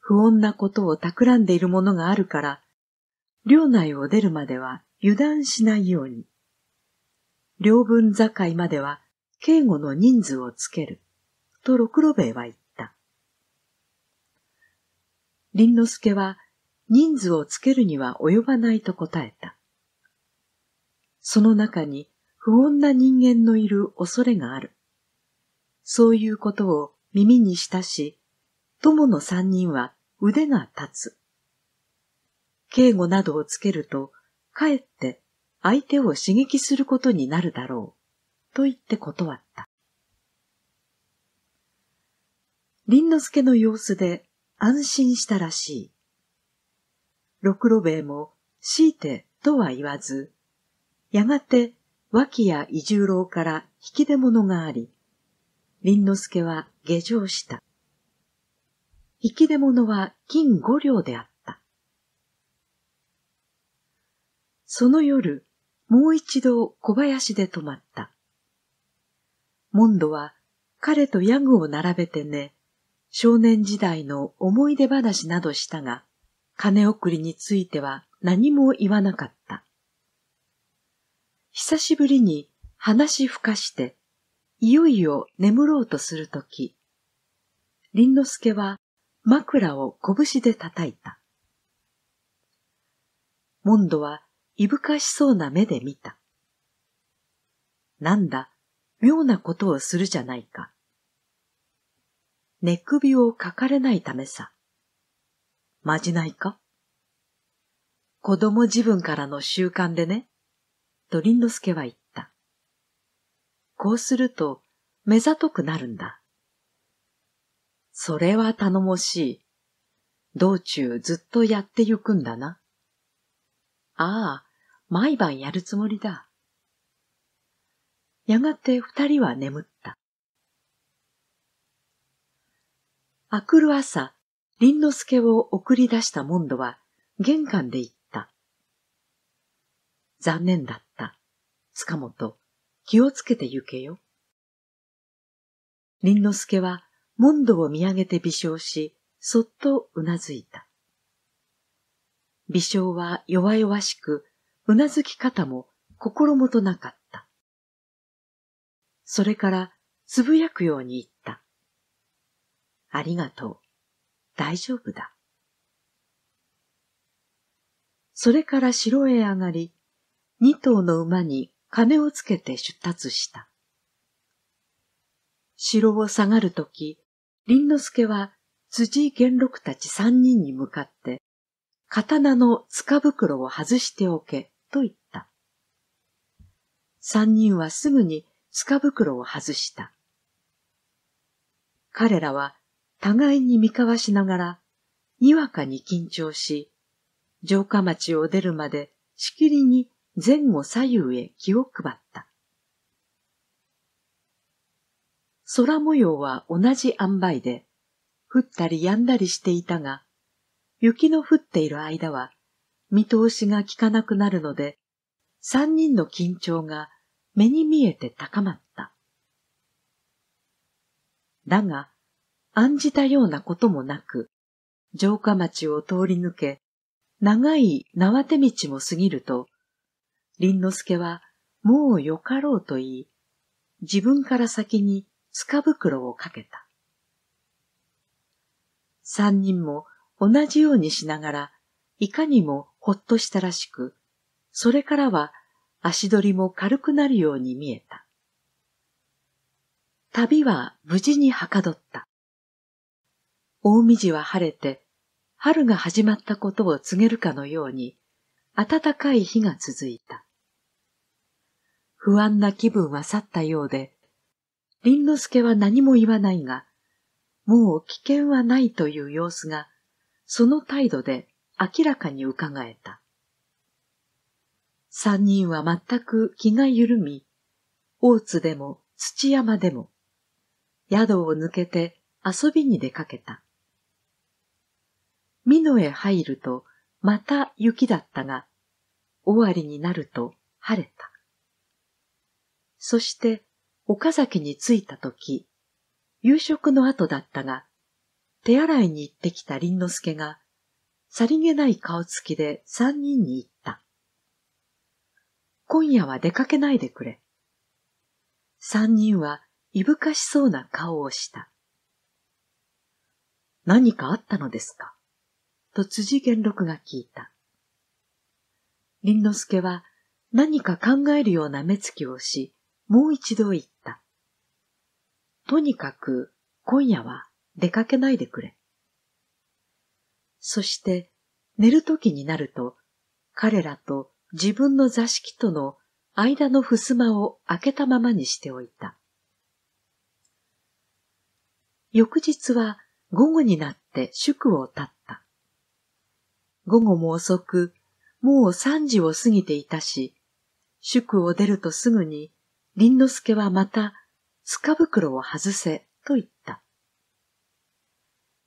不穏なことを企んでいるものがあるから、領内を出るまでは油断しないように。領分境までは警護の人数をつける、と六郎兵は言った。林之助は人数をつけるには及ばないと答えた。その中に不穏な人間のいる恐れがある。そういうことを耳にしたし、友の三人は腕が立つ。敬語などをつけると、かえって相手を刺激することになるだろう、と言って断った。林之助の様子で安心したらしい。六郎兵衛も強いてとは言わず、やがて脇や伊十郎から引き出物があり、林之助は下城した。引き出物は金五両であった。その夜、もう一度小林で泊まった。モンドは彼とヤグを並べて寝、少年時代の思い出話などしたが、金送りについては何も言わなかった。久しぶりに話ふかして、いよいよ眠ろうとするとき、林之助は枕を拳で叩いた。モンドはいぶかしそうな目で見た。なんだ、妙なことをするじゃないか。寝首をかかれないためさ。まじないか子供自分からの習慣でね、との之助は言った。こうすると、目ざとくなるんだ。それは頼もしい。道中ずっとやってゆくんだな。ああ、毎晩やるつもりだ。やがて二人は眠った。あくる朝、林之助を送り出したモンドは玄関で行った。残念だった。塚本、気をつけて行けよ。林之助はンドを見上げて微笑し、そっとうなずいた。微笑は弱々しく、うなずき方も心もとなかった。それからつぶやくように言った。ありがとう。大丈夫だ。それから城へ上がり、二頭の馬に金をつけて出立した。城を下がるとき、林之助は辻元禄たち三人に向かって、刀の塚袋を外しておけ、と言った。三人はすぐに塚袋を外した。彼らは互いに見交わしながら、にわかに緊張し、城下町を出るまでしきりに前後左右へ気を配った。空模様は同じ塩梅で、降ったり止んだりしていたが、雪の降っている間は、見通しが効かなくなるので、三人の緊張が目に見えて高まった。だが、案じたようなこともなく、城下町を通り抜け、長い縄手道も過ぎると、林之助はもうよかろうと言い、自分から先に束袋をかけた。三人も同じようにしながら、いかにもほっとしたらしく、それからは足取りも軽くなるように見えた。旅は無事にはかどった。大みじは晴れて、春が始まったことを告げるかのように、暖かい日が続いた。不安な気分は去ったようで、林之助は何も言わないが、もう危険はないという様子が、その態度で明らかに伺えた。三人は全く気が緩み、大津でも土山でも、宿を抜けて遊びに出かけた。美濃へ入ると、また雪だったが、終わりになると晴れた。そして岡崎に着いたとき、夕食の後だったが、手洗いに行ってきた林之助が、さりげない顔つきで三人に言った。今夜は出かけないでくれ。三人はいぶかしそうな顔をした。何かあったのですかと辻元六が聞いた。林之助は何か考えるような目つきをし、もう一度言った。とにかく今夜は出かけないでくれ。そして寝る時になると彼らと自分の座敷との間の襖を開けたままにしておいた。翌日は午後になって宿を立った。午後も遅く、もう三時を過ぎていたし、宿を出るとすぐに、林之助はまた塚袋を外せ、と言った。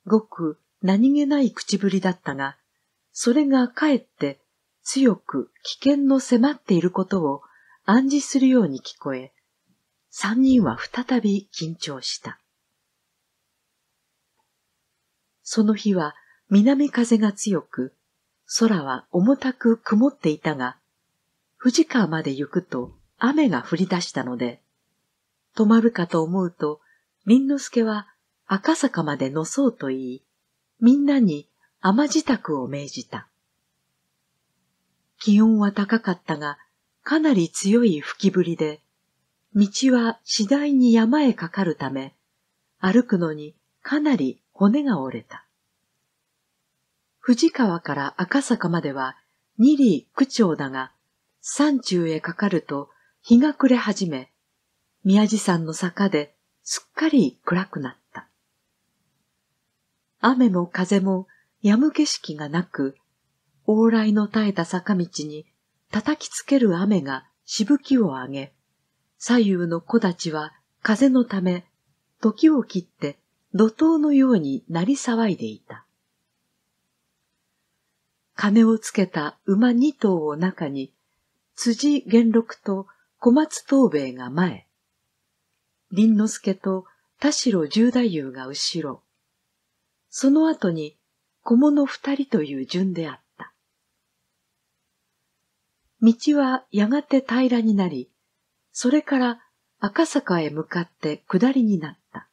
ごく何気ない口ぶりだったが、それがかえって強く危険の迫っていることを暗示するように聞こえ、三人は再び緊張した。その日は南風が強く、空は重たく曇っていたが、富士川まで行くと雨が降り出したので、止まるかと思うと、林之助は赤坂まで乗そうと言い、みんなに甘自宅を命じた。気温は高かったが、かなり強い吹きぶりで、道は次第に山へかかるため、歩くのにかなり骨が折れた。藤川から赤坂までは二里区長だが、山中へかかると日が暮れ始め、宮地山の坂ですっかり暗くなった。雨も風もやむ景色がなく、往来の絶えた坂道に叩きつける雨がしぶきを上げ、左右の木立ちは風のため、時を切って怒涛のように鳴り騒いでいた。鐘をつけた馬二頭を中に、辻元禄と小松藤兵衛が前、林之助と田代十太夫が後ろ、その後に小物二人という順であった。道はやがて平らになり、それから赤坂へ向かって下りになった。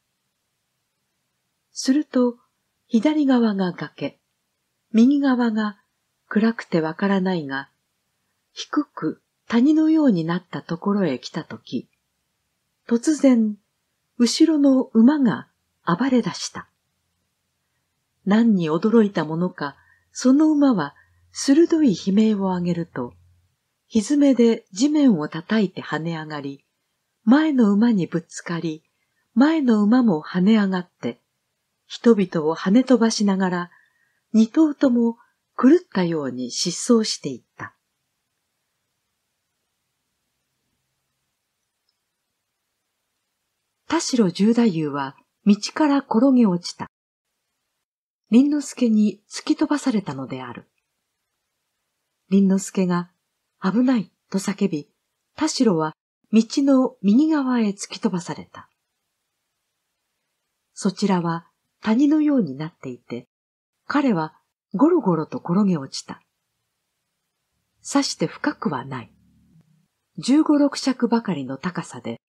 すると、左側が崖、右側が暗くてわからないが、低く谷のようになったところへ来たとき、突然、後ろの馬が暴れ出した。何に驚いたものか、その馬は鋭い悲鳴を上げると、ひずめで地面を叩いて跳ね上がり、前の馬にぶつかり、前の馬も跳ね上がって、人々を跳ね飛ばしながら、二頭とも狂ったように失踪していった。田代十太夫は道から転げ落ちた。林之助に突き飛ばされたのである。林之助が危ないと叫び、田代は道の右側へ突き飛ばされた。そちらは谷のようになっていて、彼はゴロゴロと転げ落ちた。刺して深くはない。十五六尺ばかりの高さで、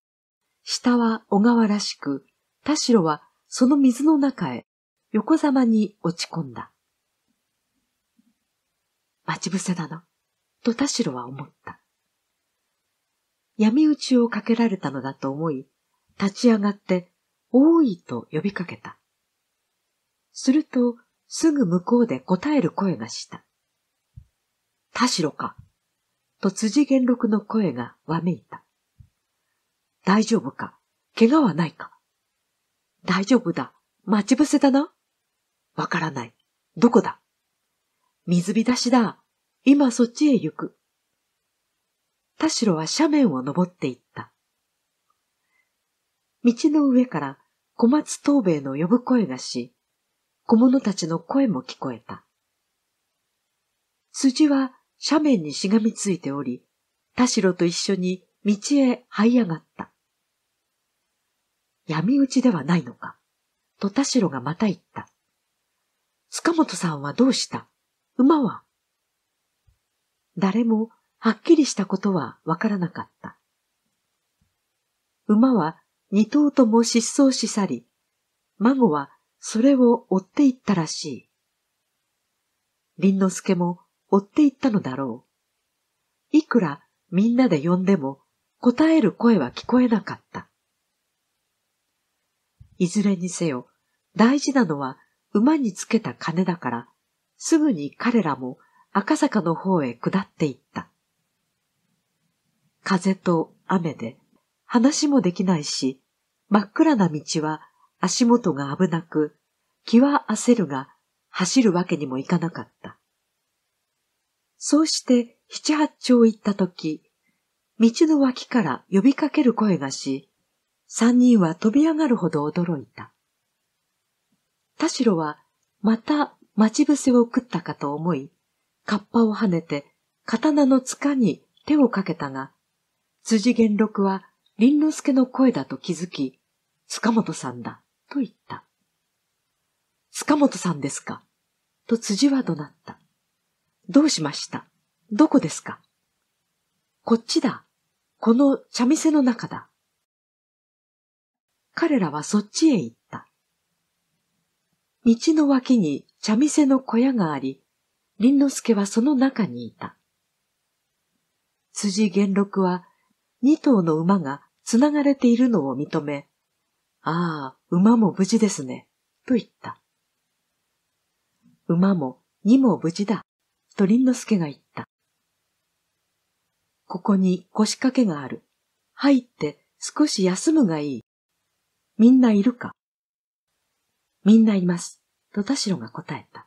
下は小川らしく、田代はその水の中へ横ざまに落ち込んだ。待ち伏せだな、と田代は思った。闇討ちをかけられたのだと思い、立ち上がって、多いと呼びかけた。すると、すぐ向こうで答える声がした。田代か、と辻元禄の声がわめいた。大丈夫か怪我はないか大丈夫だ。待ち伏せだな。わからない。どこだ水浸しだ。今そっちへ行く。田代は斜面を登っていった。道の上から小松東兵衛の呼ぶ声がし、小物たちの声も聞こえた。辻は斜面にしがみついており、田代と一緒に道へ這い上がった。闇討ちではないのか。と田代がまた言った。塚本さんはどうした馬は誰もはっきりしたことはわからなかった。馬は二頭とも失踪し去り、孫はそれを追っていったらしい。林之助も追っていったのだろう。いくらみんなで呼んでも答える声は聞こえなかった。いずれにせよ、大事なのは馬につけた金だから、すぐに彼らも赤坂の方へ下っていった。風と雨で話もできないし、真っ暗な道は足元が危なく、気は焦るが走るわけにもいかなかった。そうして七八丁行った時、道の脇から呼びかける声がし、三人は飛び上がるほど驚いた。田代はまた待ち伏せを食ったかと思い、カッパを跳ねて刀の塚に手をかけたが、辻元六は林之助の声だと気づき、塚本さんだ、と言った。塚本さんですかと辻は怒鳴った。どうしましたどこですかこっちだ。この茶店の中だ。彼らはそっちへ行った。道の脇に茶店の小屋があり、林之助はその中にいた。辻元六は二頭の馬が繋がれているのを認め、ああ、馬も無事ですね、と言った。馬も二も無事だ、と林之助が言った。ここに腰掛けがある。入って少し休むがいい、みんないるかみんないます、と田代が答えた。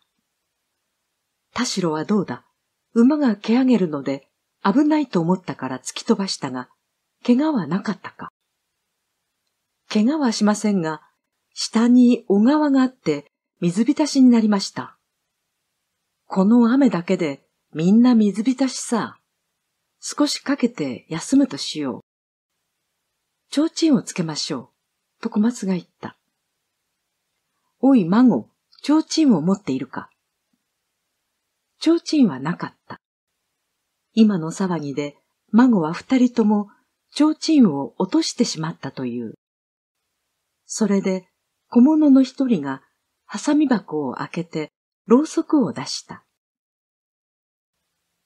田代はどうだ馬が毛上げるので危ないと思ったから突き飛ばしたが、怪我はなかったか怪我はしませんが、下に小川があって水浸しになりました。この雨だけでみんな水浸しさ。少しかけて休むとしよう。提灯をつけましょう。と小松が言った。おい、孫、提灯を持っているか提灯はなかった。今の騒ぎで、孫は二人とも提灯を落としてしまったという。それで、小物の一人が、ハサミ箱を開けて、ろうそくを出した。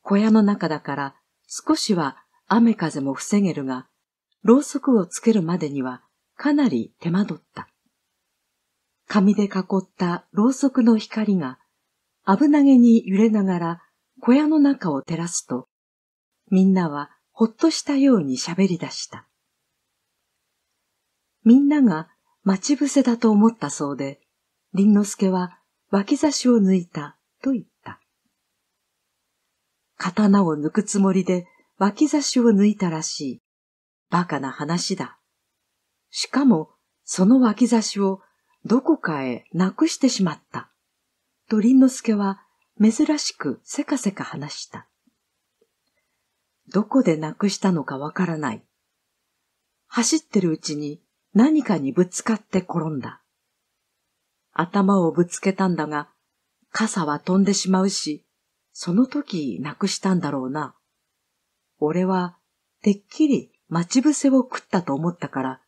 小屋の中だから、少しは雨風も防げるが、ろうそくをつけるまでには、かなり手間取った。紙で囲ったろうそくの光が危なげに揺れながら小屋の中を照らすと、みんなはほっとしたように喋り出した。みんなが待ち伏せだと思ったそうで、林之助は脇差しを抜いたと言った。刀を抜くつもりで脇差しを抜いたらしい。馬鹿な話だしかも、その脇差しをどこかへなくしてしまった。と林之助は珍しくせかせか話した。どこでなくしたのかわからない。走ってるうちに何かにぶつかって転んだ。頭をぶつけたんだが、傘は飛んでしまうし、その時なくしたんだろうな。俺は、てっきり待ち伏せを食ったと思ったから、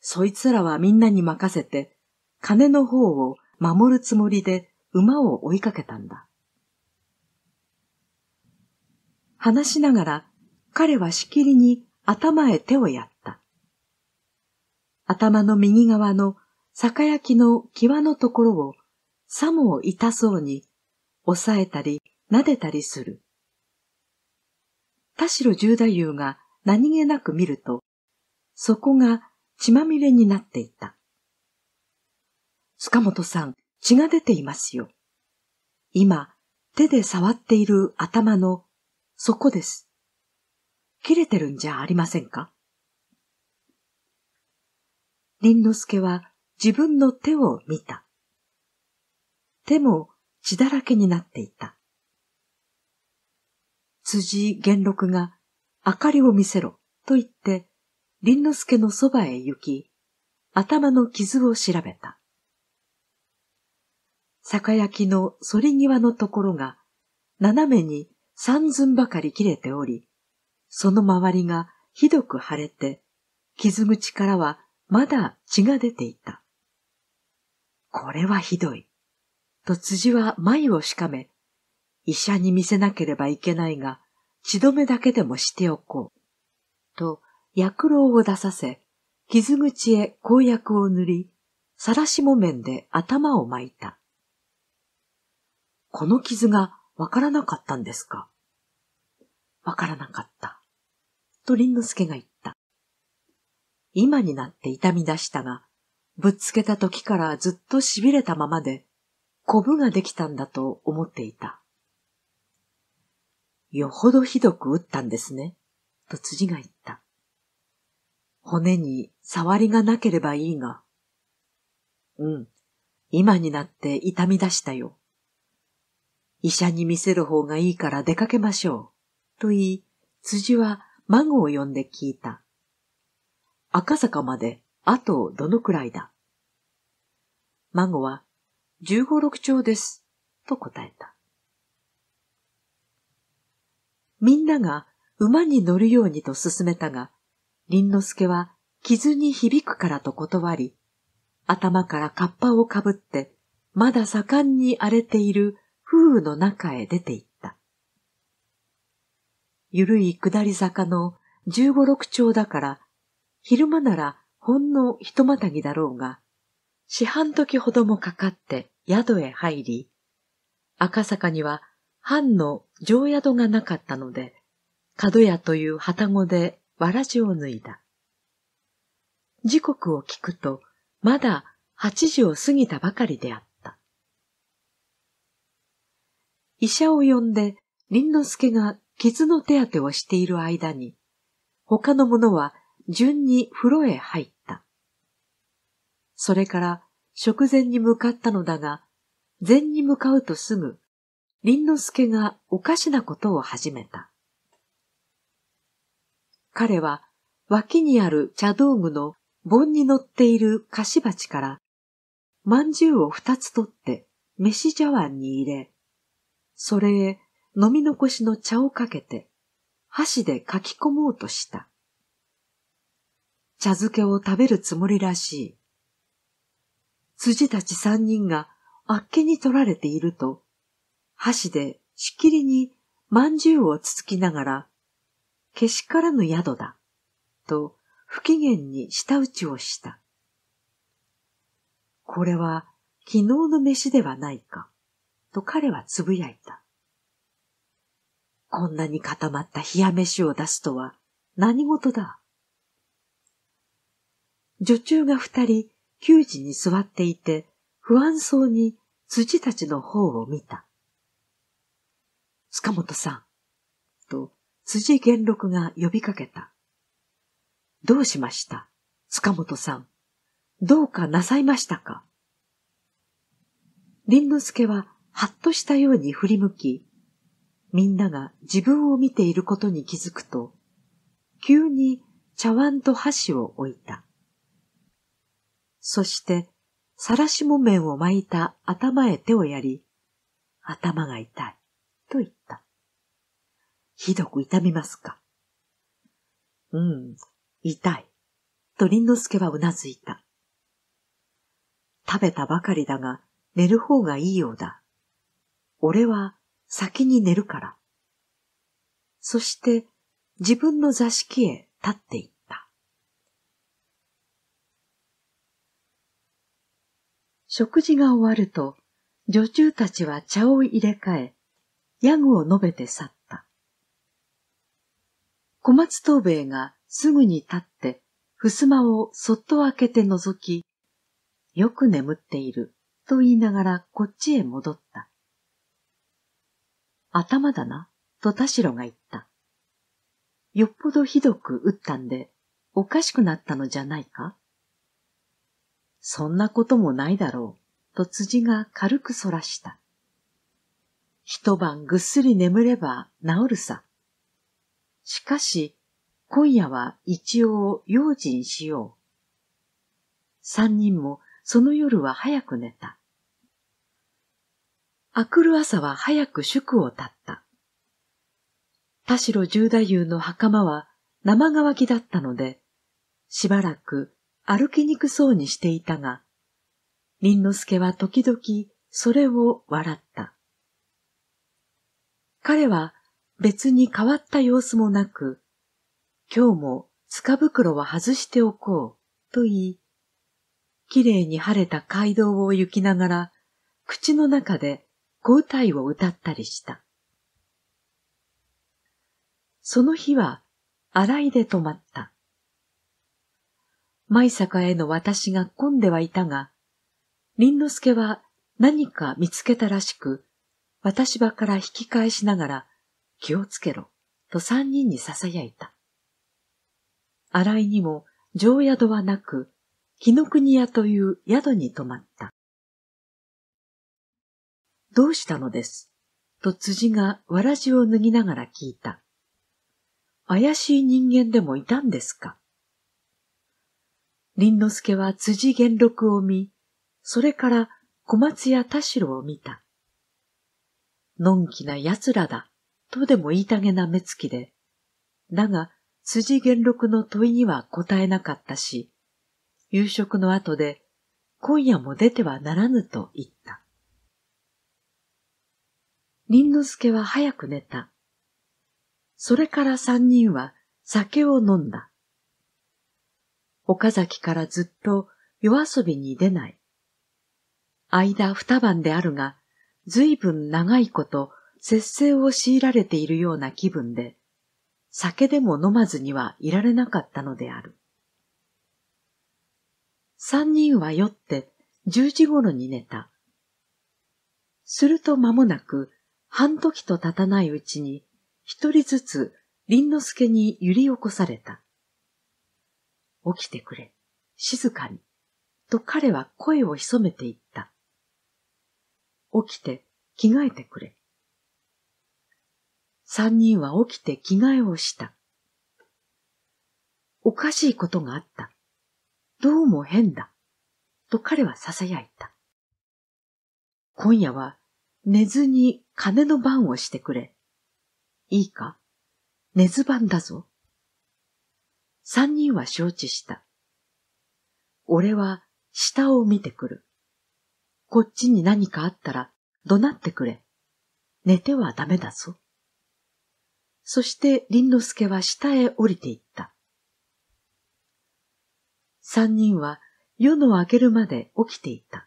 そいつらはみんなに任せて、金の方を守るつもりで馬を追いかけたんだ。話しながら彼はしきりに頭へ手をやった。頭の右側の酒焼きの際のところをさも痛そうに押さえたり撫でたりする。田代十太夫が何気なく見ると、そこが血まみれになっていた。塚本さん、血が出ていますよ。今、手で触っている頭の、そこです。切れてるんじゃありませんか林之助は自分の手を見た。手も血だらけになっていた。辻元禄が明かりを見せろと言って林之助のそばへ行き、頭の傷を調べた。酒焼きの反り際のところが、斜めに三寸ばかり切れており、その周りがひどく腫れて、傷口からはまだ血が出ていた。これはひどい。と辻は眉をしかめ、医者に見せなければいけないが、血止めだけでもしておこう。と、薬老を出させ、傷口へ公薬を塗り、晒し木綿で頭を巻いた。この傷がわからなかったんですかわからなかった。と林之助が言った。今になって痛み出したが、ぶっつけた時からずっと痺れたままで、コブができたんだと思っていた。よほどひどく打ったんですね、と辻が言った。骨に触りがなければいいが。うん、今になって痛み出したよ。医者に見せる方がいいから出かけましょう。と言い、辻は孫を呼んで聞いた。赤坂まであとどのくらいだ孫は、十五六丁です。と答えた。みんなが馬に乗るようにと勧めたが、林之助は傷に響くからと断り、頭からカッパをかぶって、まだ盛んに荒れている風雨の中へ出て行った。ゆるい下り坂の十五六丁だから、昼間ならほんの一またぎだろうが、四半時ほどもかかって宿へ入り、赤坂には藩の上宿がなかったので、角屋という旅籠でわらじを脱いだ。時刻を聞くと、まだ八時を過ぎたばかりであった。医者を呼んで、林之助が傷の手当てをしている間に、他の者は順に風呂へ入った。それから食前に向かったのだが、前に向かうとすぐ、林之助がおかしなことを始めた。彼は脇にある茶道具の盆に乗っている菓子鉢から、まんじゅうを二つ取って飯茶碗に入れ、それへ飲み残しの茶をかけて、箸でかき込もうとした。茶漬けを食べるつもりらしい。辻たち三人があっけに取られていると、箸でしきりにまんじゅうをつつきながらけしからぬ宿だ、と不機嫌に舌打ちをした。これは昨日の飯ではないか、と彼はつぶやいた。こんなに固まった冷や飯を出すとは何事だ。女中が二人、給仕に座っていて、不安そうに辻たちの方を見た。塚本さん、と辻元禄が呼びかけた。どうしました塚本さん。どうかなさいましたか林之助ははっとしたように振り向き、みんなが自分を見ていることに気づくと、急に茶碗と箸を置いた。そして、さらし木綿を巻いた頭へ手をやり、頭が痛い、と言った。ひどく痛みますかうん、痛い。と林之助はうなずいた。食べたばかりだが寝る方がいいようだ。俺は先に寝るから。そして自分の座敷へ立っていった。食事が終わると、女中たちは茶を入れ替え、ヤグを述べて去った。小松藤兵衛がすぐに立って、襖をそっと開けて覗き、よく眠っている、と言いながらこっちへ戻った。頭だな、と田代が言った。よっぽどひどく打ったんで、おかしくなったのじゃないかそんなこともないだろう、と辻が軽くそらした。一晩ぐっすり眠れば治るさ。しかし、今夜は一応用心しよう。三人もその夜は早く寝た。明くる朝は早く宿を立った。田代十太夫の袴は生乾きだったので、しばらく歩きにくそうにしていたが、林之助は時々それを笑った。彼は別に変わった様子もなく、今日も塚袋は外しておこう、と言い、綺麗に晴れた街道を行きながら、口の中で交代を歌ったりした。その日は、洗いで止まった。舞坂への私が混んではいたが、林之助は何か見つけたらしく、私場から引き返しながら、気をつけろ、と三人に囁いた。新井にも上宿はなく、木の国屋という宿に泊まった。どうしたのですと辻がわらじを脱ぎながら聞いた。怪しい人間でもいたんですか林之助は辻元禄を見、それから小松や田代を見た。のんきな奴らだ、とでも言いたげな目つきで、だが辻元禄の問いには答えなかったし、夕食の後で今夜も出てはならぬと言った。林之助は早く寝た。それから三人は酒を飲んだ。岡崎からずっと夜遊びに出ない。間二晩であるが、ずいぶん長いこと節制を強いられているような気分で、酒でも飲まずにはいられなかったのである。三人は酔って十時頃に寝た。すると間もなく、半時と経たないうちに、一人ずつ林之助に揺り起こされた。起きてくれ、静かに、と彼は声を潜めていった。起きて着替えてくれ。三人は起きて着替えをした。おかしいことがあった。どうも変だ。と彼は囁いた。今夜は寝ずに金の番をしてくれ。いいか寝ず番だぞ。三人は承知した。俺は下を見てくる。こっちに何かあったら怒鳴ってくれ。寝てはダメだぞ。そして林之助は下へ降りていった。三人は夜の明けるまで起きていた。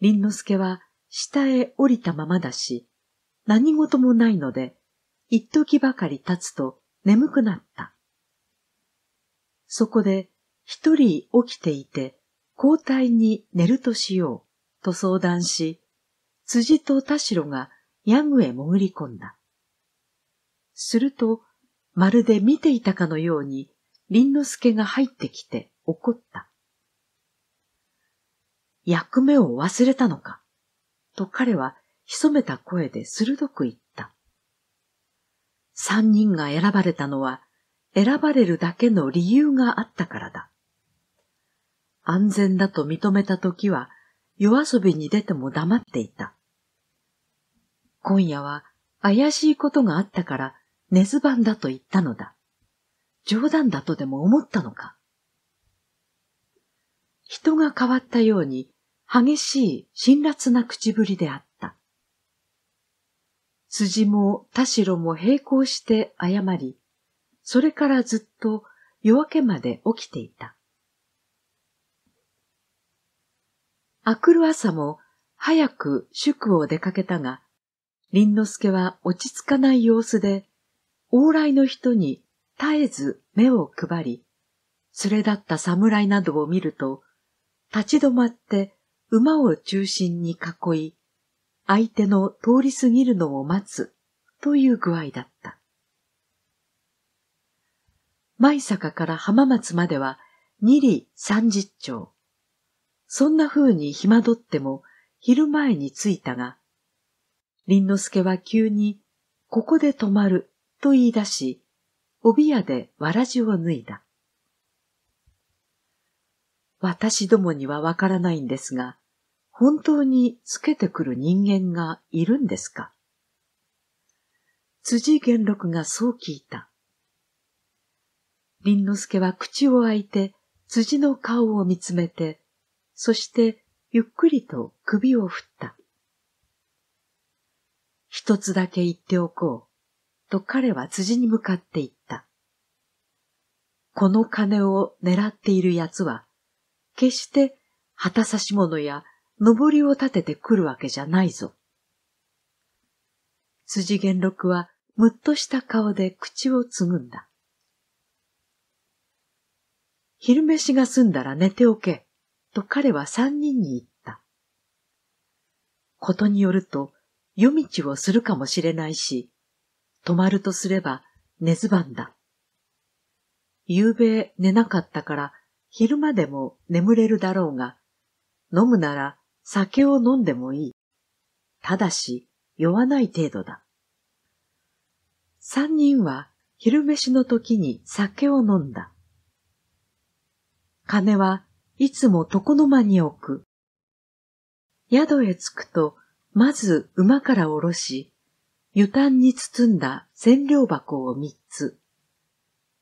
林之助は下へ降りたままだし、何事もないので、一時ばかり経つと眠くなった。そこで一人起きていて交代に寝るとしようと相談し、辻と田代がヤグへ潜り込んだ。すると、まるで見ていたかのように、林之助が入ってきて怒った。役目を忘れたのか、と彼は潜めた声で鋭く言った。三人が選ばれたのは、選ばれるだけの理由があったからだ。安全だと認めた時は、夜遊びに出ても黙っていた。今夜は怪しいことがあったから、ずズんだと言ったのだ。冗談だとでも思ったのか。人が変わったように激しい辛辣な口ぶりであった。辻も田代も並行して謝り、それからずっと夜明けまで起きていた。あくる朝も早く宿を出かけたが、林之助は落ち着かない様子で往来の人に絶えず目を配り、連れ立った侍などを見ると、立ち止まって馬を中心に囲い、相手の通り過ぎるのを待つという具合だった。舞坂から浜松までは二里三十丁。そんな風に暇どっても昼前に着いたが、林之助は急にここで泊まると言い出し、帯屋でわらじを脱いだ。私どもにはわからないんですが、本当につけてくる人間がいるんですか辻元六がそう聞いた。林之助は口を開いて辻の顔を見つめて、そしてゆっくりと首を振った。一つだけ言っておこう。と彼は辻に向かって言った。この金を狙っている奴は、決して旗差し物や上りを立ててくるわけじゃないぞ。辻元禄はむっとした顔で口をつぐんだ。昼飯が済んだら寝ておけ、と彼は三人に言った。ことによると、夜道をするかもしれないし、泊まるとすれば寝ずばんだ。夕べ寝なかったから昼間でも眠れるだろうが、飲むなら酒を飲んでもいい。ただし酔わない程度だ。三人は昼飯の時に酒を飲んだ。金はいつも床の間に置く。宿へ着くと、まず馬から下ろし、湯炭に包んだ千両箱を三つ、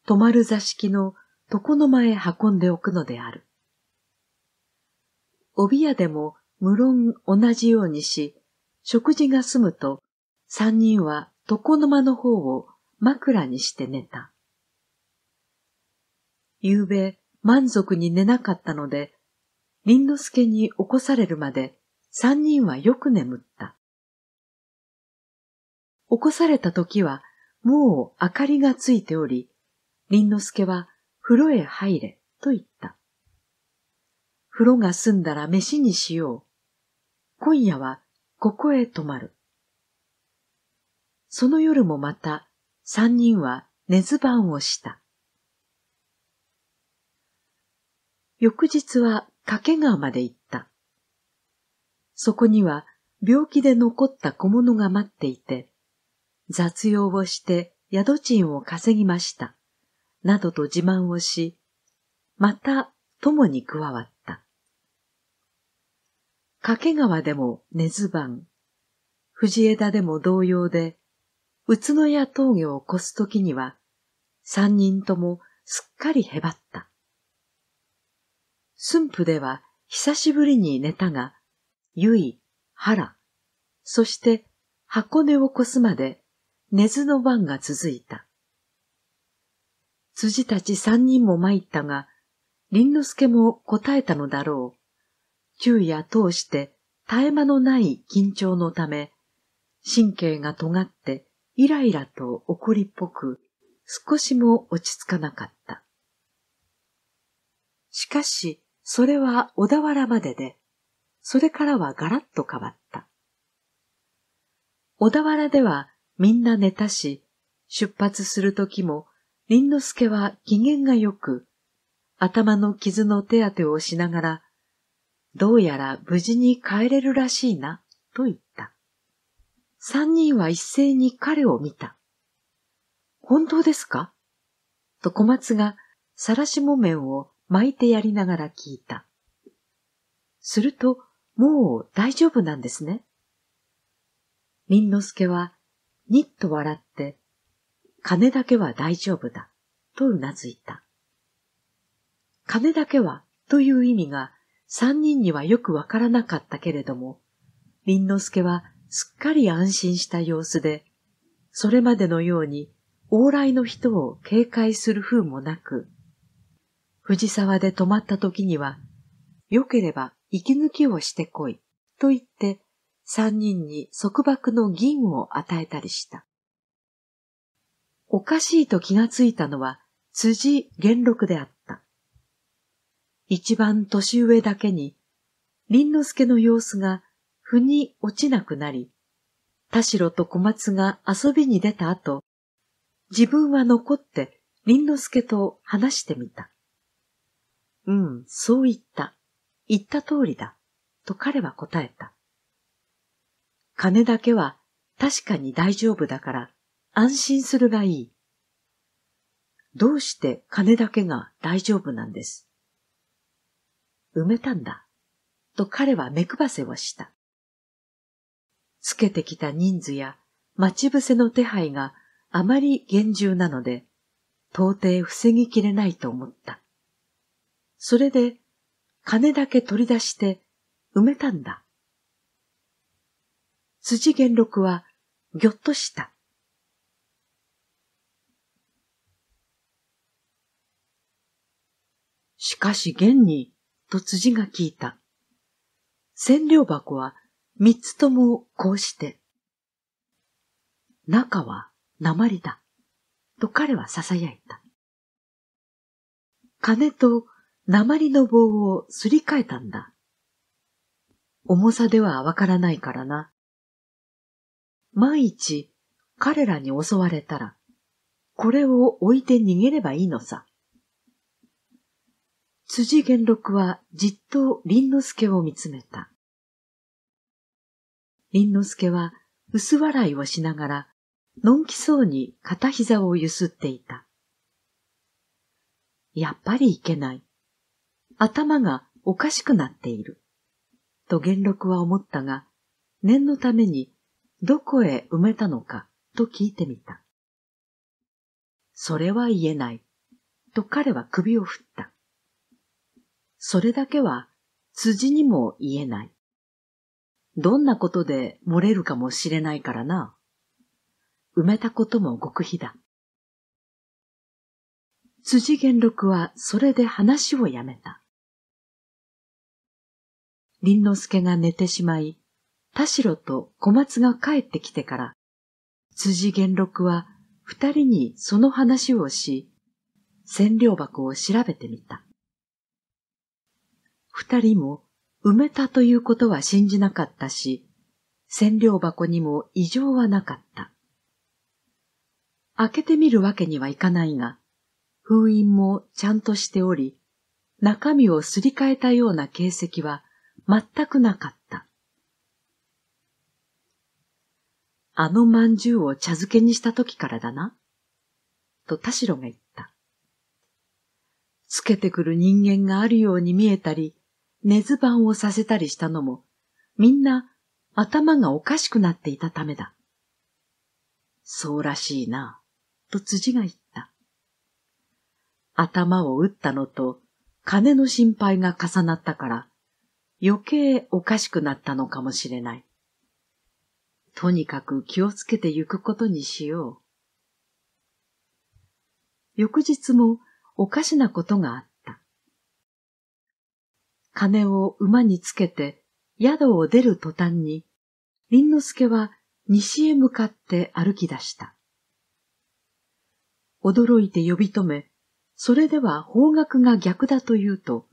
泊まる座敷の床の間へ運んでおくのである。帯屋でも無論同じようにし、食事が済むと、三人は床の間の方を枕にして寝た。夕べ満足に寝なかったので、林之助に起こされるまで三人はよく眠った。起こされた時は、もう明かりがついており、林之助は風呂へ入れと言った。風呂が済んだら飯にしよう。今夜はここへ泊まる。その夜もまた三人は寝ず晩をした。翌日は掛川まで行った。そこには病気で残った小物が待っていて、雑用をして宿賃を稼ぎました。などと自慢をし、また友に加わった。掛川でも根津番、藤枝でも同様で、宇都宮峠を越すときには、三人ともすっかりへばった。駿府では久しぶりに寝たが、由い、原、そして箱根を越すまで根ずの番が続いた。辻たち三人も参ったが、林之助も答えたのだろう。昼夜通して絶え間のない緊張のため、神経が尖ってイライラと怒りっぽく、少しも落ち着かなかった。しかし、それは小田原までで、それからはガラッと変わった。小田原ではみんな寝たし、出発するときも、林之助は機嫌がよく、頭の傷の手当てをしながら、どうやら無事に帰れるらしいな、と言った。三人は一斉に彼を見た。本当ですかと小松がさらし木綿を巻いてやりながら聞いた。すると、もう大丈夫なんですね。林之助はにっと笑って、金だけは大丈夫だ、とうなずいた。金だけはという意味が三人にはよくわからなかったけれども、林之助はすっかり安心した様子で、それまでのように往来の人を警戒する風もなく、藤沢で泊まった時には、よければ息抜きをしてこい、と言って三人に束縛の銀を与えたりした。おかしいと気がついたのは辻元禄であった。一番年上だけに、林之助の様子が腑に落ちなくなり、田代と小松が遊びに出た後、自分は残って林之助と話してみた。うん、そう言った。言った通りだ。と彼は答えた。金だけは確かに大丈夫だから安心するがいい。どうして金だけが大丈夫なんです。埋めたんだ、と彼は目配せをした。つけてきた人数や待ち伏せの手配があまり厳重なので、到底防ぎきれないと思った。それで、金だけ取り出して埋めたんだ。辻元禄はぎょっとした。しかし現に、と辻が聞いた。千両箱は三つともこうして。中は鉛だ、と彼は囁いた。金と鉛の棒をすり替えたんだ。重さではわからないからな。万一彼らに襲われたら、これを置いて逃げればいいのさ。辻元禄はじっと林之助を見つめた。林之助は薄笑いをしながら、のんきそうに片膝をゆすっていた。やっぱりいけない。頭がおかしくなっている。と元禄は思ったが、念のためにどこへ埋めたのかと聞いてみた。それは言えない、と彼は首を振った。それだけは辻にも言えない。どんなことで漏れるかもしれないからな。埋めたことも極秘だ。辻元禄はそれで話をやめた。林之助が寝てしまい、田代と小松が帰ってきてから、辻元禄は二人にその話をし、千両箱を調べてみた。二人も埋めたということは信じなかったし、千両箱にも異常はなかった。開けてみるわけにはいかないが、封印もちゃんとしており、中身をすり替えたような形跡は全くなかった。あのまんじゅうを茶漬けにした時からだな。と田代が言った。つけてくる人間があるように見えたり、根ズ板をさせたりしたのも、みんな頭がおかしくなっていたためだ。そうらしいな、と辻が言った。頭を打ったのと、金の心配が重なったから、余計おかしくなったのかもしれない。とにかく気をつけてゆくことにしよう。翌日もおかしなことがあった。金を馬につけて宿を出る途端に、林之助は西へ向かって歩き出した。驚いて呼び止め、それでは方角が逆だと言うと、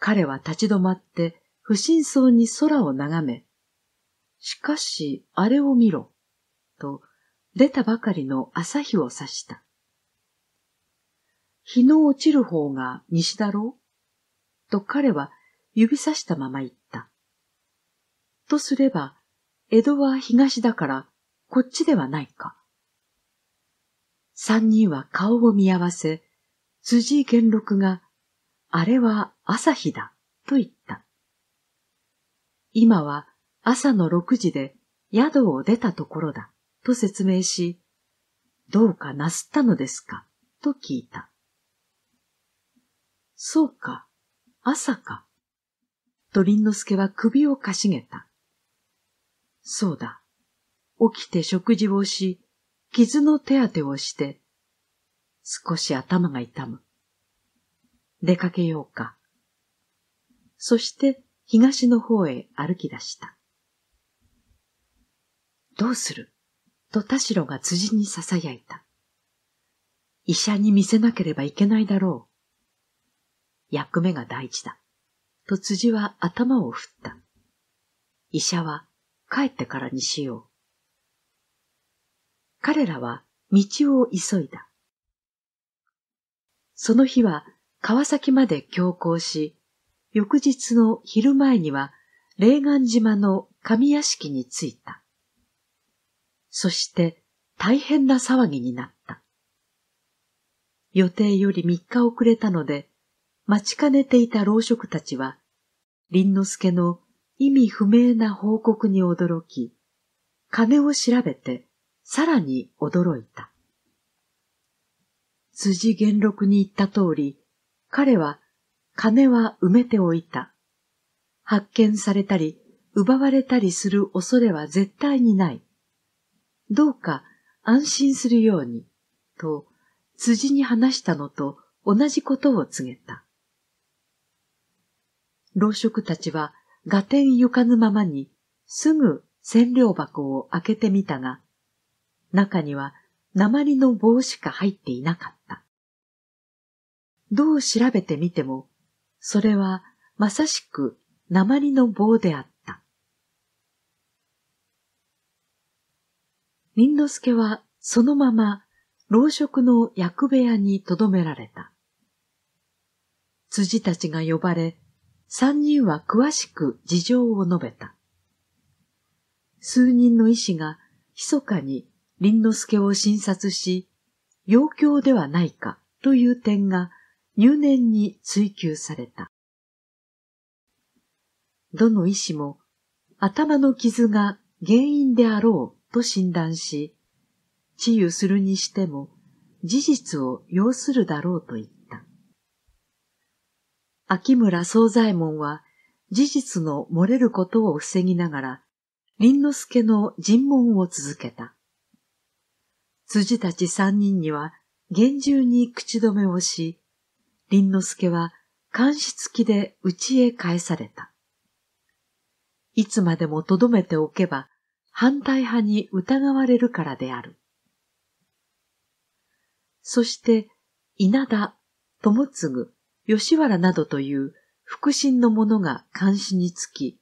彼は立ち止まって不審そうに空を眺め、しかし、あれを見ろ。と、出たばかりの朝日を指した。日の落ちる方が西だろうと彼は指さしたまま言った。とすれば、江戸は東だからこっちではないか。三人は顔を見合わせ、辻井元六が、あれは朝日だと言った。今は朝の6時で宿を出たところだ、と説明し、どうかなすったのですか、と聞いた。そうか、朝か、と林之助は首をかしげた。そうだ、起きて食事をし、傷の手当てをして、少し頭が痛む。出かけようか。そして東の方へ歩き出した。どうすると田代が辻に囁いた。医者に見せなければいけないだろう。役目が大事だ。と辻は頭を振った。医者は帰ってからにしよう。彼らは道を急いだ。その日は川崎まで強行し、翌日の昼前には霊岸島の上屋敷に着いた。そして大変な騒ぎになった。予定より三日遅れたので、待ちかねていた老職たちは、林之助の意味不明な報告に驚き、金を調べて、さらに驚いた。辻元禄に言った通り、彼は金は埋めておいた。発見されたり、奪われたりする恐れは絶対にない。どうか安心するように、と、辻に話したのと同じことを告げた。老職たちは、合点ゆかぬままに、すぐ染料箱を開けてみたが、中には鉛の棒しか入っていなかった。どう調べてみても、それはまさしく鉛の棒であった。林之助はそのまま老職の役部屋に留められた。辻たちが呼ばれ、三人は詳しく事情を述べた。数人の医師が密かに林之助を診察し、要教ではないかという点が入念に追求された。どの医師も頭の傷が原因であろうと診断し、治癒するにしても事実を要するだろうと言った。秋村総左衛門は事実の漏れることを防ぎながら、林之助の尋問を続けた。辻たち三人には厳重に口止めをし、林之助は監視付きで家へ返された。いつまでも留めておけば、反対派に疑われるからである。そして、稲田、友継、吉原などという腹心の者が監視につき、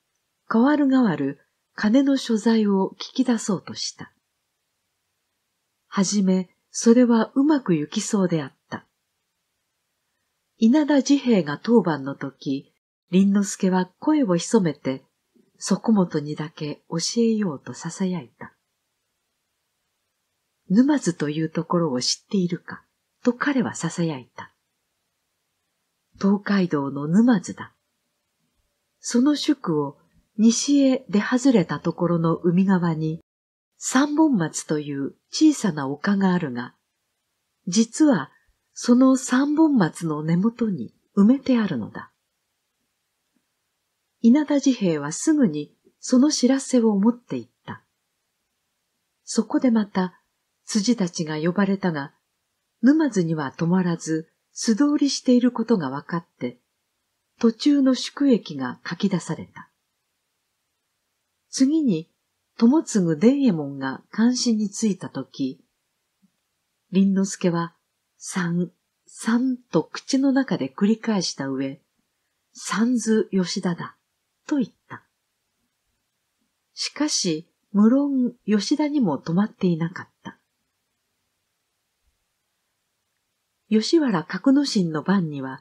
代わる代わる金の所在を聞き出そうとした。はじめ、それはうまく行きそうであった。稲田治兵が当番の時、林之助は声を潜めて即元にだけ教えようと囁いた。沼津というところを知っているか、と彼は囁いた。東海道の沼津だ。その宿を西へ出外れたところの海側に、三本松という小さな丘があるが、実はその三本松の根元に埋めてあるのだ。稲田治兵衛はすぐにその知らせを持っていった。そこでまた、辻たちが呼ばれたが、沼津には泊まらず素通りしていることが分かって、途中の宿駅が書き出された。次に、友継伝右衛門が関心についたとき、林之助は、三、三と口の中で繰り返した上、三図吉田だ、と言った。しかし、無論吉田にも止まっていなかった。吉原格之進の番には、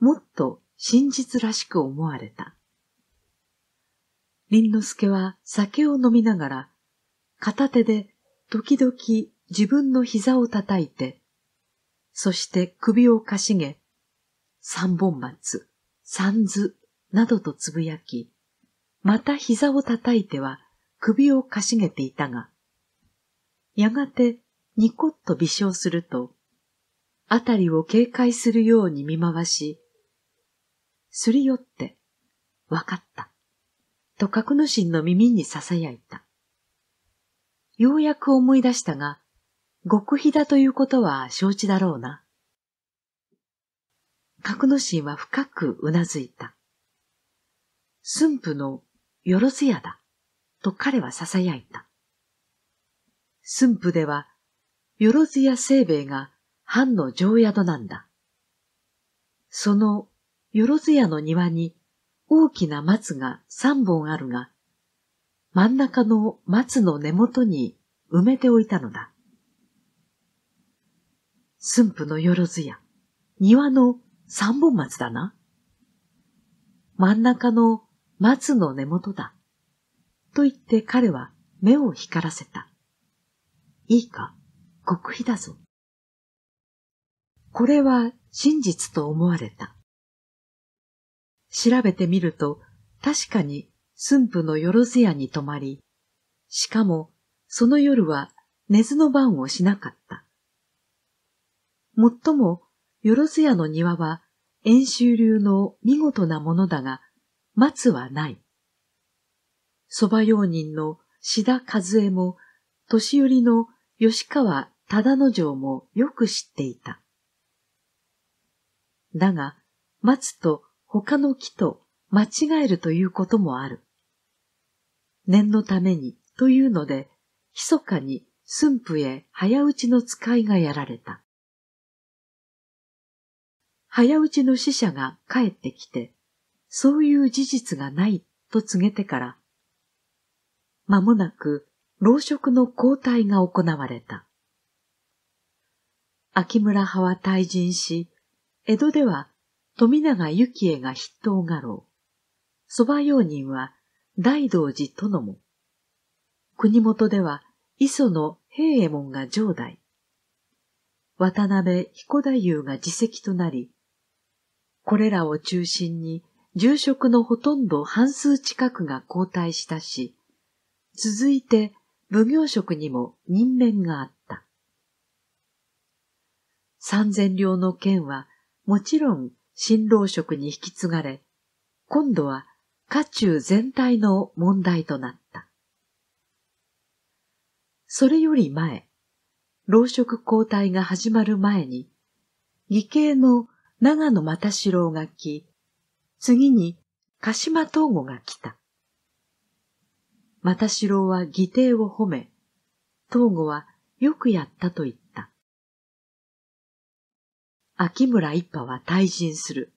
もっと真実らしく思われた。林之助は酒を飲みながら、片手で時々自分の膝を叩いて、そして首をかしげ、三本松、三図などとつぶやき、また膝を叩いては首をかしげていたが、やがてニコッと微笑すると、あたりを警戒するように見回し、すり寄って、わかった、と格之進の耳に囁いた。ようやく思い出したが、極秘だということは承知だろうな。格之進は深くうなずいた。駿府のよろずやだ、と彼は囁いた。駿府では、よろずや清兵衛が藩の常宿なんだ。そのよろずやの庭に大きな松が三本あるが、真ん中の松の根元に埋めておいたのだ。駿府のよろずや、庭の三本松だな。真ん中の松の根元だ。と言って彼は目を光らせた。いいか、極秘だぞ。これは真実と思われた。調べてみると、確かに駿府のよろず屋に泊まり、しかもその夜は寝ずの番をしなかった。もっとも、よろず屋の庭は遠州流の見事なものだが、松はない。蕎麦用人の志田和枝も、年寄りの吉川忠之丞もよく知っていた。だが、松と他の木と間違えるということもある。念のためにというので、密かに駿府へ早打ちの使いがやられた。早打ちの使者が帰ってきて、そういう事実がないと告げてから、間もなく老職の交代が行われた。秋村派は退陣し、江戸では富永幸恵が筆頭画廊、蕎麦用人は大道寺殿も、国元では磯野平右衛門が上代、渡辺彦太夫が自席となり、これらを中心に住職のほとんど半数近くが交代したし、続いて奉行職にも任免があった。三千両の件はもちろん新郎職に引き継がれ、今度は家中全体の問題となった。それより前、老職交代が始まる前に、義兄の長野又四郎が来、次に鹿島東吾が来た。又四郎は義弟を褒め、東吾はよくやったと言った。秋村一派は退陣する。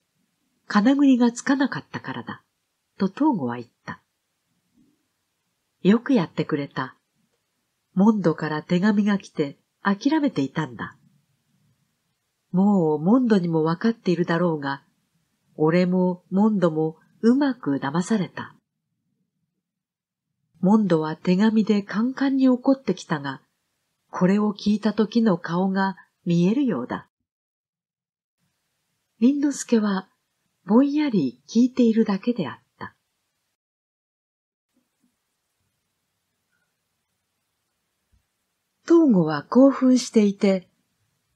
金栗がつかなかったからだ。と東吾は言った。よくやってくれた。モンドから手紙が来て諦めていたんだ。もうモンドにもわかっているだろうが、俺もモンドもうまく騙された。モンドは手紙でカンカンに怒ってきたが、これを聞いた時の顔が見えるようだ。林之助はぼんやり聞いているだけであった。東郷は興奮していて、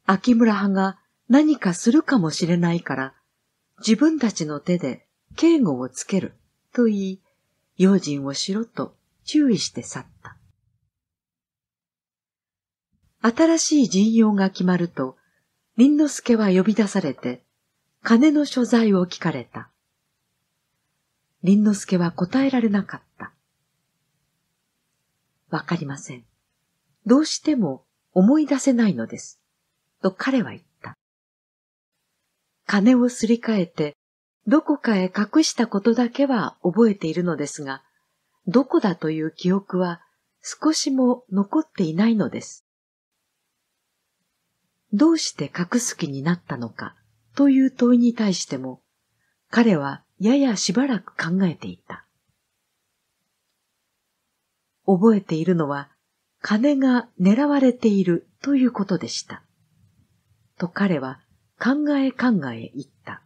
秋村派が何かするかもしれないから、自分たちの手で警護をつけると言い、用心をしろと注意して去った。新しい陣容が決まると、林之助は呼び出されて、金の所在を聞かれた。林之助は答えられなかった。わかりません。どうしても思い出せないのです。と彼は言った。金をすり替えて、どこかへ隠したことだけは覚えているのですが、どこだという記憶は少しも残っていないのです。どうして隠す気になったのかという問いに対しても、彼はややしばらく考えていた。覚えているのは、金が狙われているということでした。と彼は考え考え言った。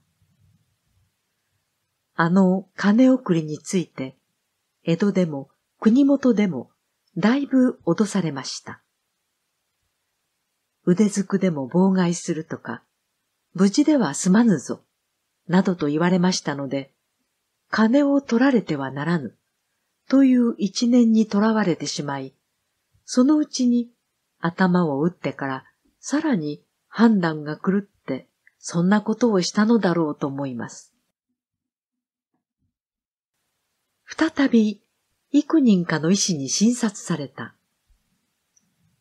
あの金送りについて、江戸でも国元でもだいぶ脅されました。腕ずくでも妨害するとか、無事では済まぬぞ、などと言われましたので、金を取られてはならぬ、という一念にとらわれてしまい、そのうちに頭を打ってからさらに判断が狂っそんなことをしたのだろうと思います。再び、幾人かの医師に診察された。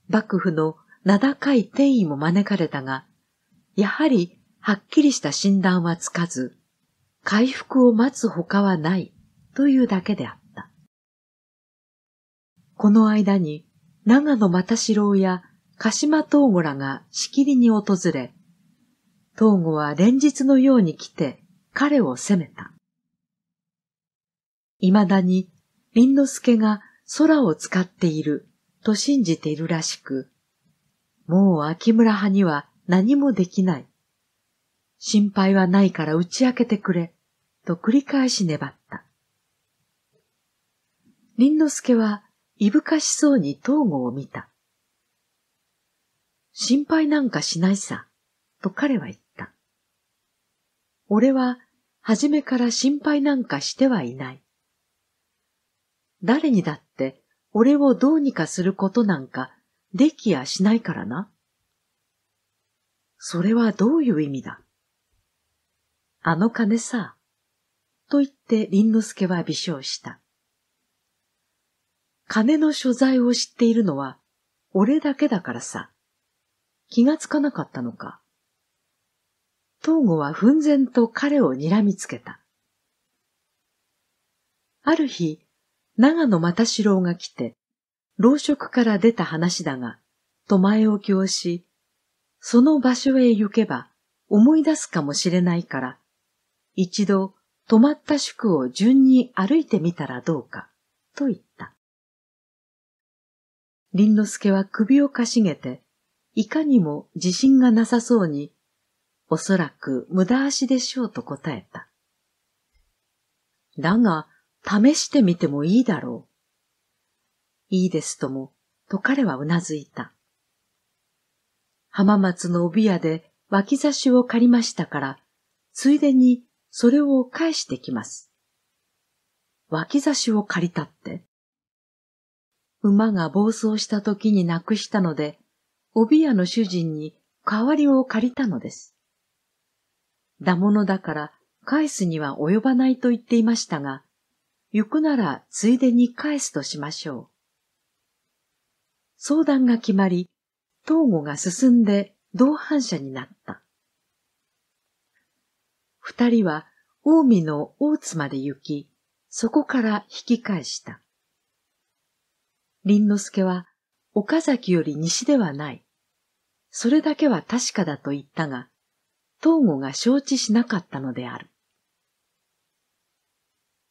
幕府の名高い転移も招かれたが、やはりはっきりした診断はつかず、回復を待つ他はないというだけであった。この間に長野又四郎や鹿島東吾らがしきりに訪れ、東郷は連日のように来て彼を責めた。未だに林之助が空を使っていると信じているらしく、もう秋村派には何もできない。心配はないから打ち明けてくれ、と繰り返し粘った。林之助はいぶかしそうに東郷を見た。心配なんかしないさ、と彼は言った。俺は初めから心配なんかしてはいない。誰にだって俺をどうにかすることなんかできやしないからな。それはどういう意味だあの金さ、と言って林之助は微笑した。金の所在を知っているのは俺だけだからさ。気がつかなかったのか。東郷は奮然と彼を睨みつけた。ある日、長野又四郎が来て、老職から出た話だが、と前置きをし、その場所へ行けば思い出すかもしれないから、一度泊まった宿を順に歩いてみたらどうか、と言った。林之助は首をかしげて、いかにも自信がなさそうにおそらく無駄足でしょうと答えた。だが、試してみてもいいだろう。いいですとも、と彼はうなずいた。浜松の帯屋で脇差しを借りましたから、ついでにそれを返してきます。脇差しを借りたって。馬が暴走した時に亡くしたので、帯屋の主人に代わりを借りたのです。だものだから返すには及ばないと言っていましたが、行くならついでに返すとしましょう。相談が決まり、東吾が進んで同伴者になった。二人は近江の大津まで行き、そこから引き返した。林之助は岡崎より西ではない。それだけは確かだと言ったが、東吾が承知しなかったのである。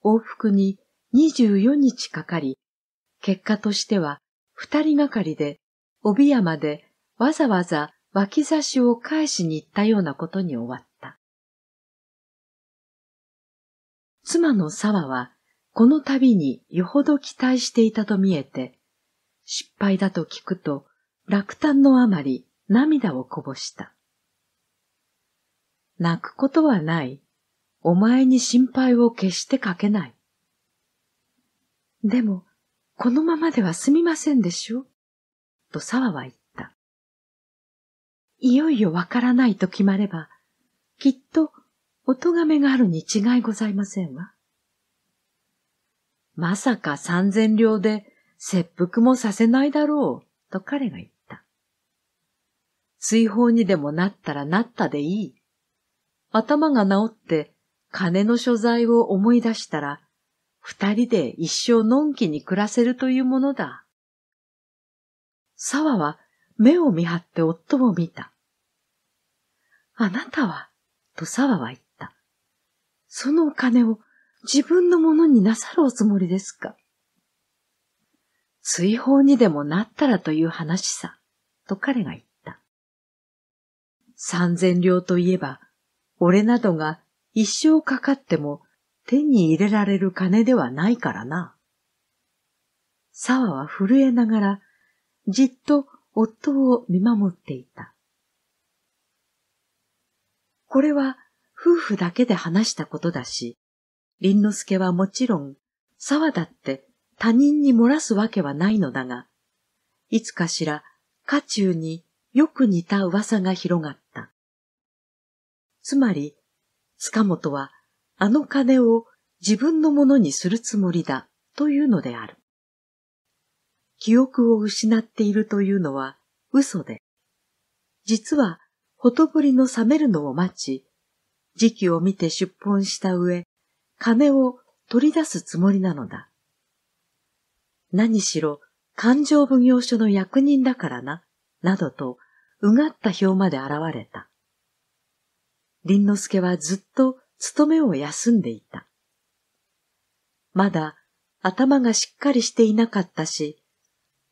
往復に24日かかり、結果としては二人がかりで帯山でわざわざ脇差しを返しに行ったようなことに終わった。妻の沢はこの旅によほど期待していたと見えて、失敗だと聞くと落胆のあまり涙をこぼした。泣くことはない。お前に心配を決してかけない。でも、このままでは済みませんでしょと沢は言った。いよいよわからないと決まれば、きっとお咎めがあるに違いございませんわ。まさか三千両で切腹もさせないだろう、と彼が言った。追放にでもなったらなったでいい。頭が治って金の所在を思い出したら、二人で一生のんきに暮らせるというものだ。沢は目を見張って夫を見た。あなたは、と沢は言った。そのお金を自分のものになさるおつもりですか追放にでもなったらという話さ、と彼が言った。三千両といえば、俺などが一生かかっても手に入れられる金ではないからな。沢は震えながら、じっと夫を見守っていた。これは夫婦だけで話したことだし、林之助はもちろん、沢だって他人に漏らすわけはないのだが、いつかしら家中によく似た噂が広がった。つまり、塚本はあの金を自分のものにするつもりだというのである。記憶を失っているというのは嘘で、実はほとぼりの冷めるのを待ち、時期を見て出奔した上、金を取り出すつもりなのだ。何しろ勘定奉行所の役人だからな、などとうがった表まで現れた。林之助はずっと勤めを休んでいた。まだ頭がしっかりしていなかったし、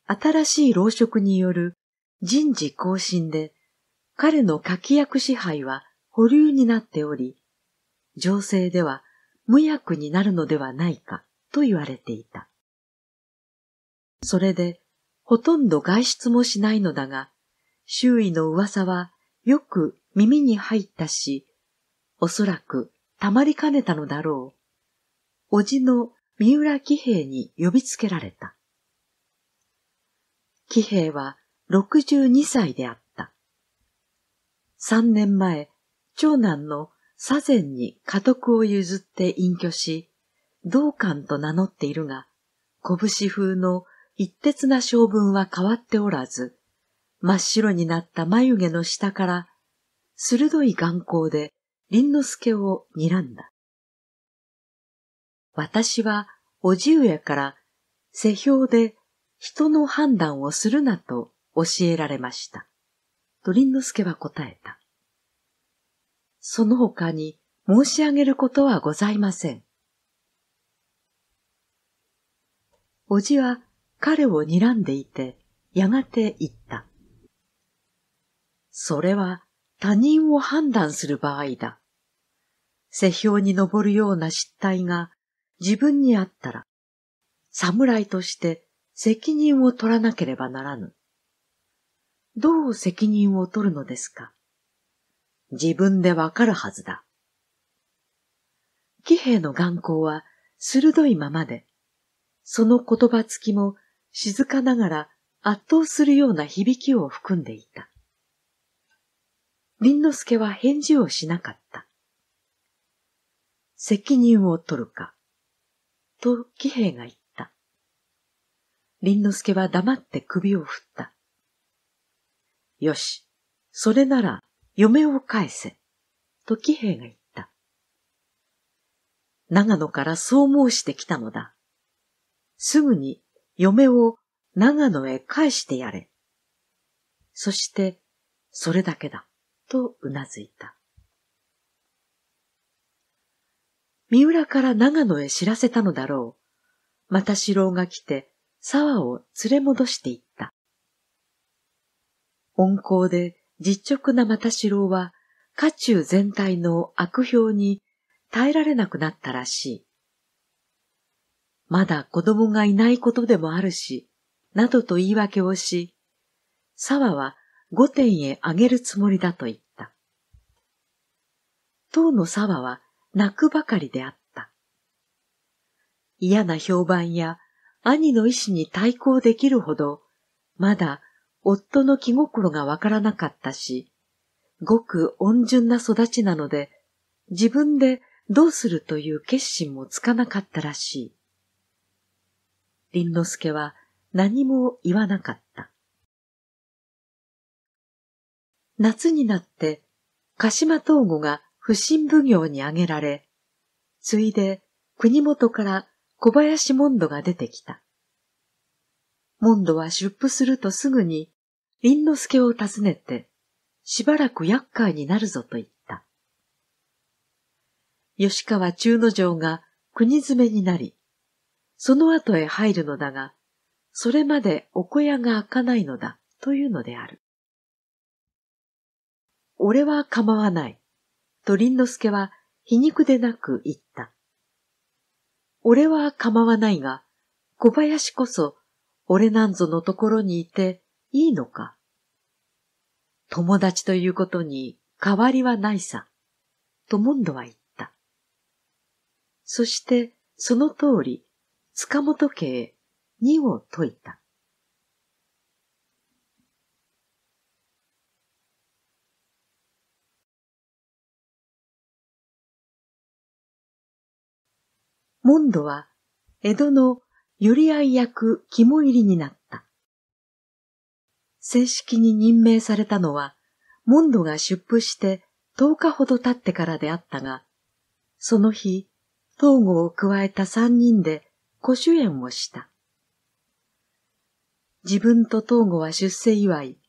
新しい老職による人事更新で彼の書き役支配は保留になっており、情勢では無役になるのではないかと言われていた。それで、ほとんど外出もしないのだが、周囲の噂はよく耳に入ったし、おそらくたまりかねたのだろう。おじの三浦喜兵に呼びつけられた。喜兵は62歳であった。三年前、長男の左前に家督を譲って隠居し、道館と名乗っているが、拳風の一徹な性分は変わっておらず、真っ白になった眉毛の下から鋭い眼光で林之助を睨んだ。私はおじ上から世評で人の判断をするなと教えられました。と林之助は答えた。その他に申し上げることはございません。おじは彼を睨んでいて、やがて言った。それは他人を判断する場合だ。世評に上るような失態が自分にあったら、侍として責任を取らなければならぬ。どう責任を取るのですか自分でわかるはずだ。騎兵の眼光は鋭いままで、その言葉つきも静かながら圧倒するような響きを含んでいた。林之助は返事をしなかった。責任を取るか、と喜兵衛が言った。林之助は黙って首を振った。よし、それなら嫁を返せ、と喜兵衛が言った。長野からそう申してきたのだ。すぐに嫁を長野へ返してやれ。そして、それだけだ。とうなずいた。三浦から長野へ知らせたのだろう。また四郎が来て、沢を連れ戻していった。温厚で実直な又四郎は、家中全体の悪評に耐えられなくなったらしい。まだ子供がいないことでもあるし、などと言い訳をし、沢は御殿へあげるつもりだと言った。当の沢は泣くばかりであった。嫌な評判や兄の意志に対抗できるほど、まだ夫の気心がわからなかったし、ごく温順な育ちなので、自分でどうするという決心もつかなかったらしい。林之助は何も言わなかった。夏になって鹿島東郷が不審奉行に挙げられ、ついで国元から小林モンドが出てきた。モンドは出府するとすぐに林之助を訪ねて、しばらく厄介になるぞと言った。吉川中之丞が国詰めになり、その後へ入るのだが、それまでお小屋が開かないのだというのである。俺は構わない。と林之助は皮肉でなく言った。俺は構わないが、小林こそ俺なんぞのところにいていいのか。友達ということに変わりはないさ、とモンドは言った。そしてその通り、塚本家へ2を解いた。モンドは江戸の寄り合い役肝入りになった。正式に任命されたのは、モンドが出府して10日ほど経ってからであったが、その日、東郷を加えた三人で古主演をした。自分と東郷は出世祝い、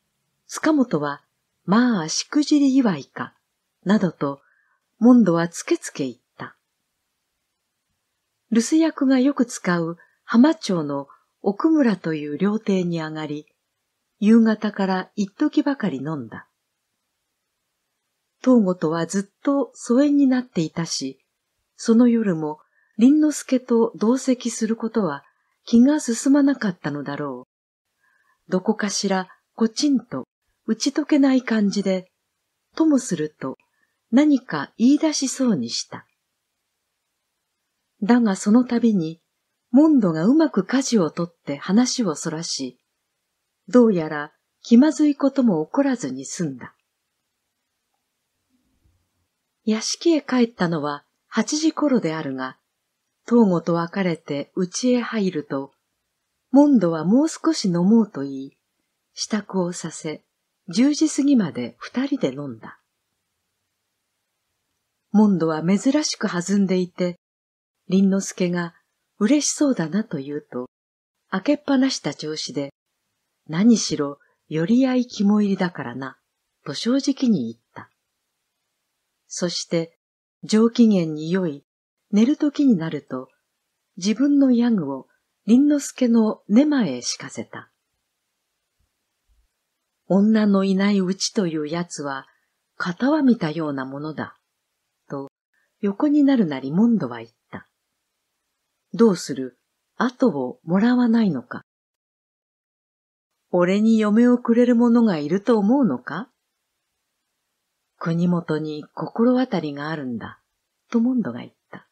塚本は、まあ、しくじり祝いか、などと、モンドはつけつけ言留守役がよく使う浜町の奥村という料亭に上がり、夕方から一時ばかり飲んだ。東郷とはずっと疎遠になっていたし、その夜も林之助と同席することは気が進まなかったのだろう。どこかしらこちんと打ち解けない感じで、ともすると何か言い出しそうにした。だがその度に、モンドがうまく舵を取って話をそらし、どうやら気まずいことも起こらずに済んだ。屋敷へ帰ったのは八時頃であるが、東郷と別れて家へ入ると、モンドはもう少し飲もうと言い、支度をさせ、十時過ぎまで二人で飲んだ。モンドは珍しく弾んでいて、林之助が嬉しそうだなと言うと、開けっぱなした調子で、何しろ寄り合い肝入りだからな、と正直に言った。そして、上機嫌に良い、寝る時になると、自分のヤグを林之助の寝前へ敷かせた。女のいないうちというやつは、型は見たようなものだ、と横になるなりモンドは言った。どうする後をもらわないのか俺に嫁をくれる者がいると思うのか国元に心当たりがあるんだ、とモンドが言った。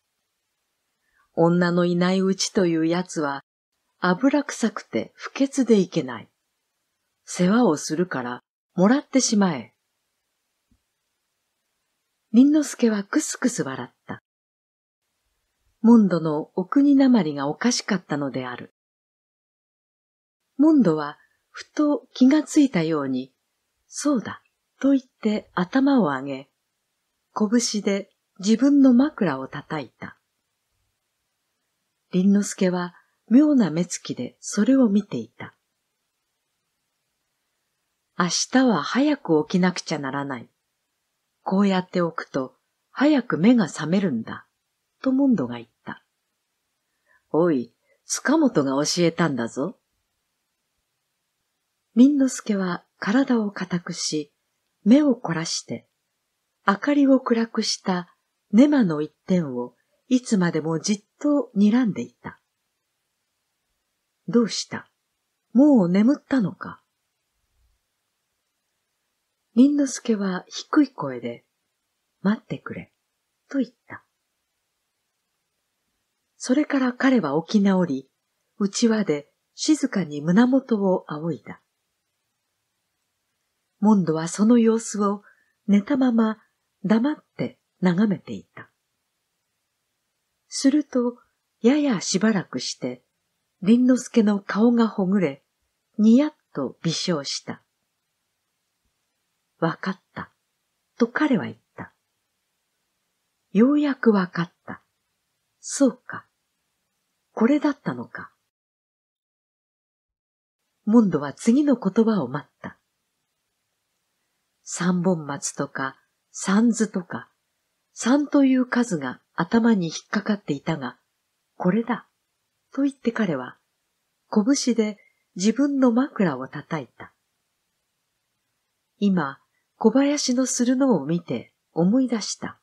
女のいないうちというやつは、油臭くて不潔でいけない。世話をするから、もらってしまえ。林之助はくすくす笑った。モンドのお国なまりがおかしかったのである。モンドはふと気がついたように、そうだ、と言って頭を上げ、拳で自分の枕を叩いた。林之助は妙な目つきでそれを見ていた。明日は早く起きなくちゃならない。こうやっておくと早く目が覚めるんだ。とモンドが言った。おい、塚本が教えたんだぞ。民之助は体を固くし、目を凝らして、明かりを暗くしたネマの一点をいつまでもじっと睨んでいた。どうしたもう眠ったのか民之助は低い声で、待ってくれ、と言った。それから彼は起き直り、うちわで静かに胸元を仰いだ。モンドはその様子を寝たまま黙って眺めていた。すると、ややしばらくして、林之助の顔がほぐれ、にやっと微笑した。わかった、と彼は言った。ようやくわかった。そうか。これだったのか。モンドは次の言葉を待った。三本松とか三図とか、三という数が頭に引っかかっていたが、これだ、と言って彼は、拳で自分の枕を叩いた。今、小林のするのを見て思い出した。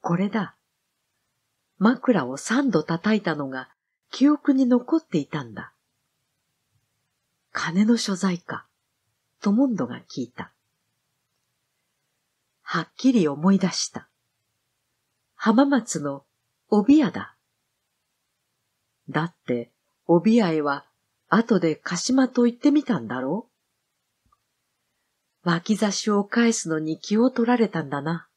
これだ、枕を三度叩いたのが記憶に残っていたんだ。金の所在か、とモンドが聞いた。はっきり思い出した。浜松の帯屋だ。だって、帯屋へは後で鹿島と行ってみたんだろう脇差しを返すのに気を取られたんだな。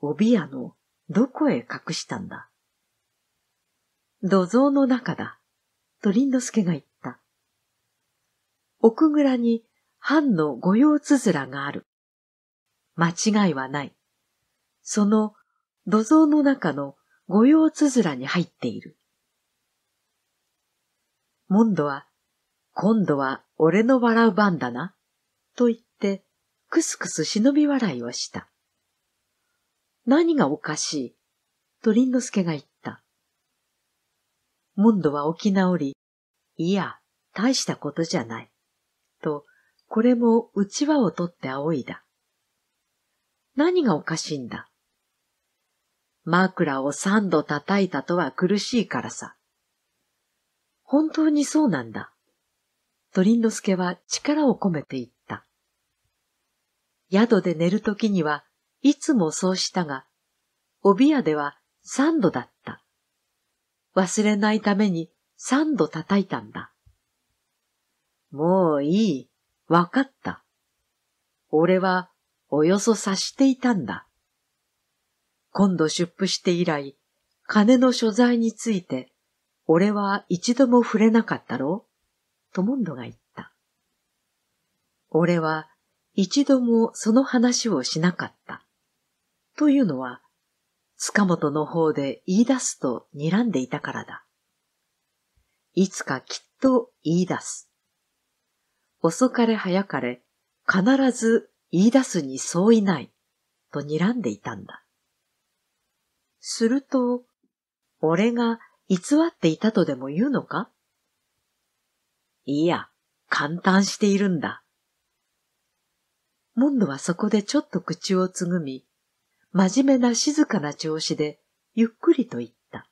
帯屋のどこへ隠したんだ土蔵の中だ、と林之助が言った。奥蔵に藩の御用つづらがある。間違いはない。その土蔵の中の御用つづらに入っている。モンドは、今度は俺の笑う番だな、と言って、くすくす忍び笑いをした。何がおかしいと林之助が言った。モンドは起き直り、いや、大したことじゃない。と、これもうちわを取って仰いだ。何がおかしいんだ枕を三度叩いたとは苦しいからさ。本当にそうなんだ。との之助は力を込めて言った。宿で寝るときにはいつもそうしたが、帯屋では三度だった。忘れないために三度叩いたんだ。もういい、わかった。俺はおよそ察していたんだ。今度出布して以来、金の所在について、俺は一度も触れなかったろうとモンドが言った。俺は一度もその話をしなかった。というのは、塚本の方で言い出すと睨んでいたからだ。いつかきっと言い出す。遅かれ早かれ、必ず言い出すに相違ない、と睨んでいたんだ。すると、俺が偽っていたとでも言うのかいや、簡単しているんだ。モンドはそこでちょっと口をつぐみ、真面目な静かな調子で、ゆっくりと言った。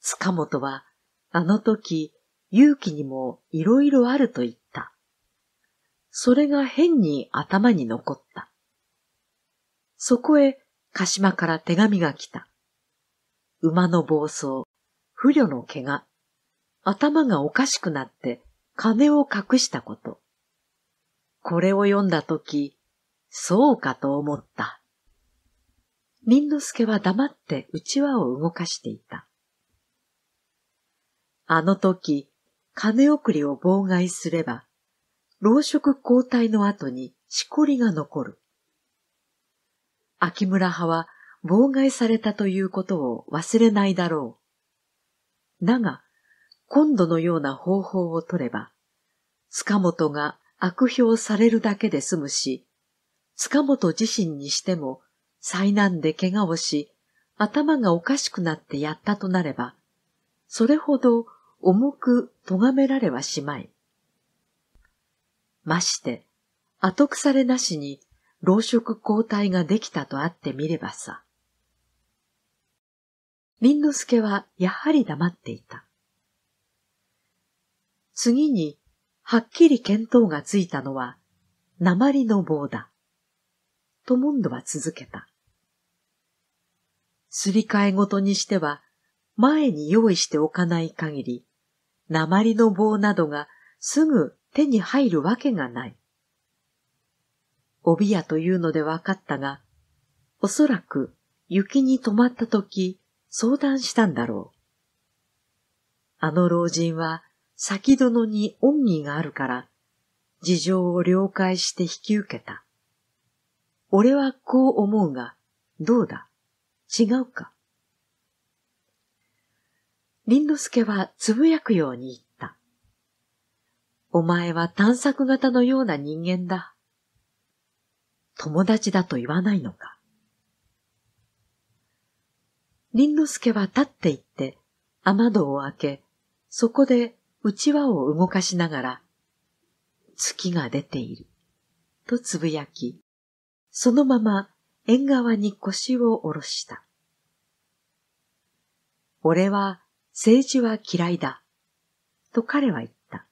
塚本は、あの時、勇気にもいろいろあると言った。それが変に頭に残った。そこへ、鹿島から手紙が来た。馬の暴走、不慮の怪我、頭がおかしくなって金を隠したこと。これを読んだ時、そうかと思った。民之助は黙ってうちわを動かしていた。あの時、金送りを妨害すれば、老職交代の後にしこりが残る。秋村派は妨害されたということを忘れないだろう。だが、今度のような方法を取れば、塚本が悪評されるだけで済むし、塚本自身にしても、災難で怪我をし、頭がおかしくなってやったとなれば、それほど重く咎められはしまい。まして、後腐れなしに老職交代ができたとあってみればさ。林之助はやはり黙っていた。次に、はっきり見当がついたのは、鉛の棒だ。とモンドは続けた。すり替えごとにしては、前に用意しておかない限り、鉛の棒などがすぐ手に入るわけがない。帯屋というので分かったが、おそらく雪に止まった時相談したんだろう。あの老人は先殿に恩義があるから、事情を了解して引き受けた。俺はこう思うが、どうだ違うか林之助はつぶやくように言った。お前は探索型のような人間だ。友達だと言わないのか。林之助は立って行って、雨戸を開け、そこでうちわを動かしながら、月が出ている、とつぶやき、そのまま縁側に腰を下ろした。俺は政治は嫌いだ、と彼は言った。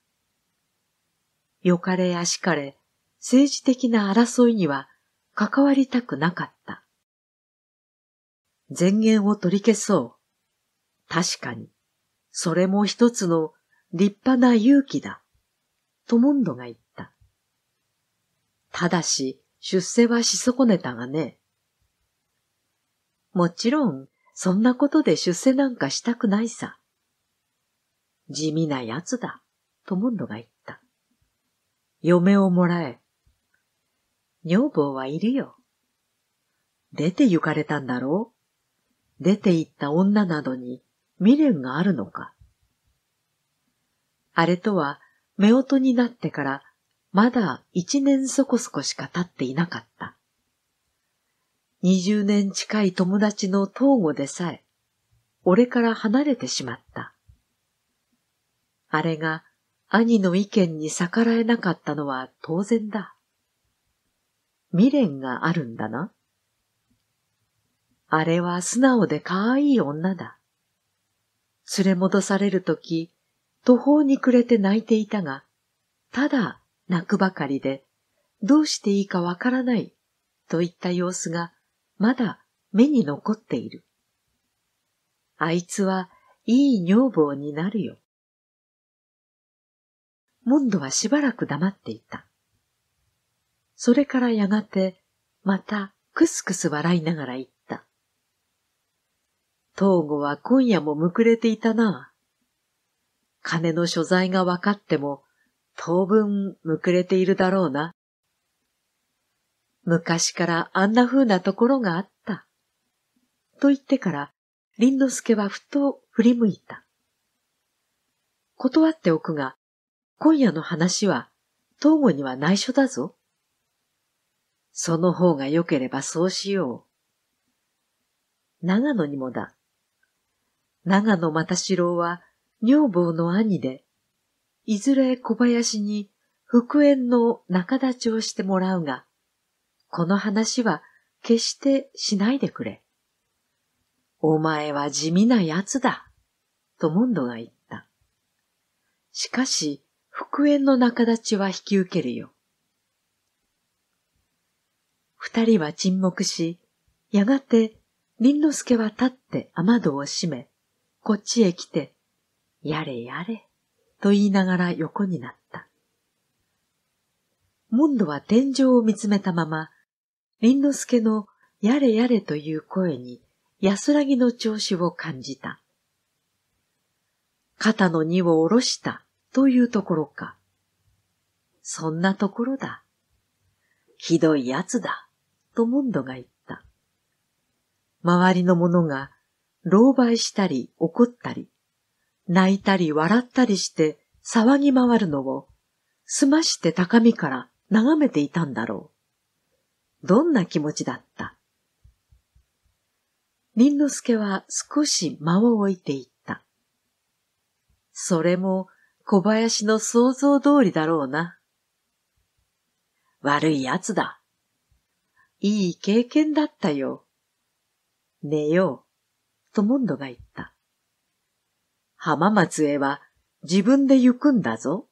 よかれやしかれ、政治的な争いには関わりたくなかった。前言を取り消そう。確かに、それも一つの立派な勇気だ、とモンドが言った。ただし、出世はし損ねたがね。もちろん、そんなことで出世なんかしたくないさ。地味な奴だ、とモンドが言った。嫁をもらえ。女房はいるよ。出て行かれたんだろう出て行った女などに未練があるのかあれとは、夫婦になってからまだ一年そこそこしか経っていなかった。二十年近い友達の東郷でさえ、俺から離れてしまった。あれが兄の意見に逆らえなかったのは当然だ。未練があるんだな。あれは素直で可愛い女だ。連れ戻されるとき、途方に暮れて泣いていたが、ただ泣くばかりで、どうしていいかわからないといった様子がまだ目に残っている。あいつはいい女房になるよ。モンドはしばらく黙っていた。それからやがて、またくすくす笑いながら言った。東郷は今夜もむくれていたな。金の所在が分かっても、当分むくれているだろうな。昔からあんな風なところがあった。と言ってから、林之助はふと振り向いた。断っておくが、今夜の話は、東郷には内緒だぞ。その方が良ければそうしよう。長野にもだ。長野又四郎は女房の兄で、いずれ小林に復縁の仲立ちをしてもらうが、この話は決してしないでくれ。お前は地味な奴だ、とモンドが言った。しかし、復縁の仲立ちは引き受けるよ。二人は沈黙し、やがて、林之助は立って雨戸を閉め、こっちへ来て、やれやれ、と言いながら横になった。モンドは天井を見つめたまま、林之助のやれやれという声に安らぎの調子を感じた。肩の荷を下ろしたというところか。そんなところだ。ひどい奴だ、とモンドが言った。周りの者が、狼狽したり怒ったり、泣いたり笑ったりして騒ぎ回るのを、すまして高みから眺めていたんだろう。どんな気持ちだった林之助は少し間を置いていった。それも小林の想像通りだろうな。悪い奴だ。いい経験だったよ。寝よう、とモンドが言った。浜松へは自分で行くんだぞ。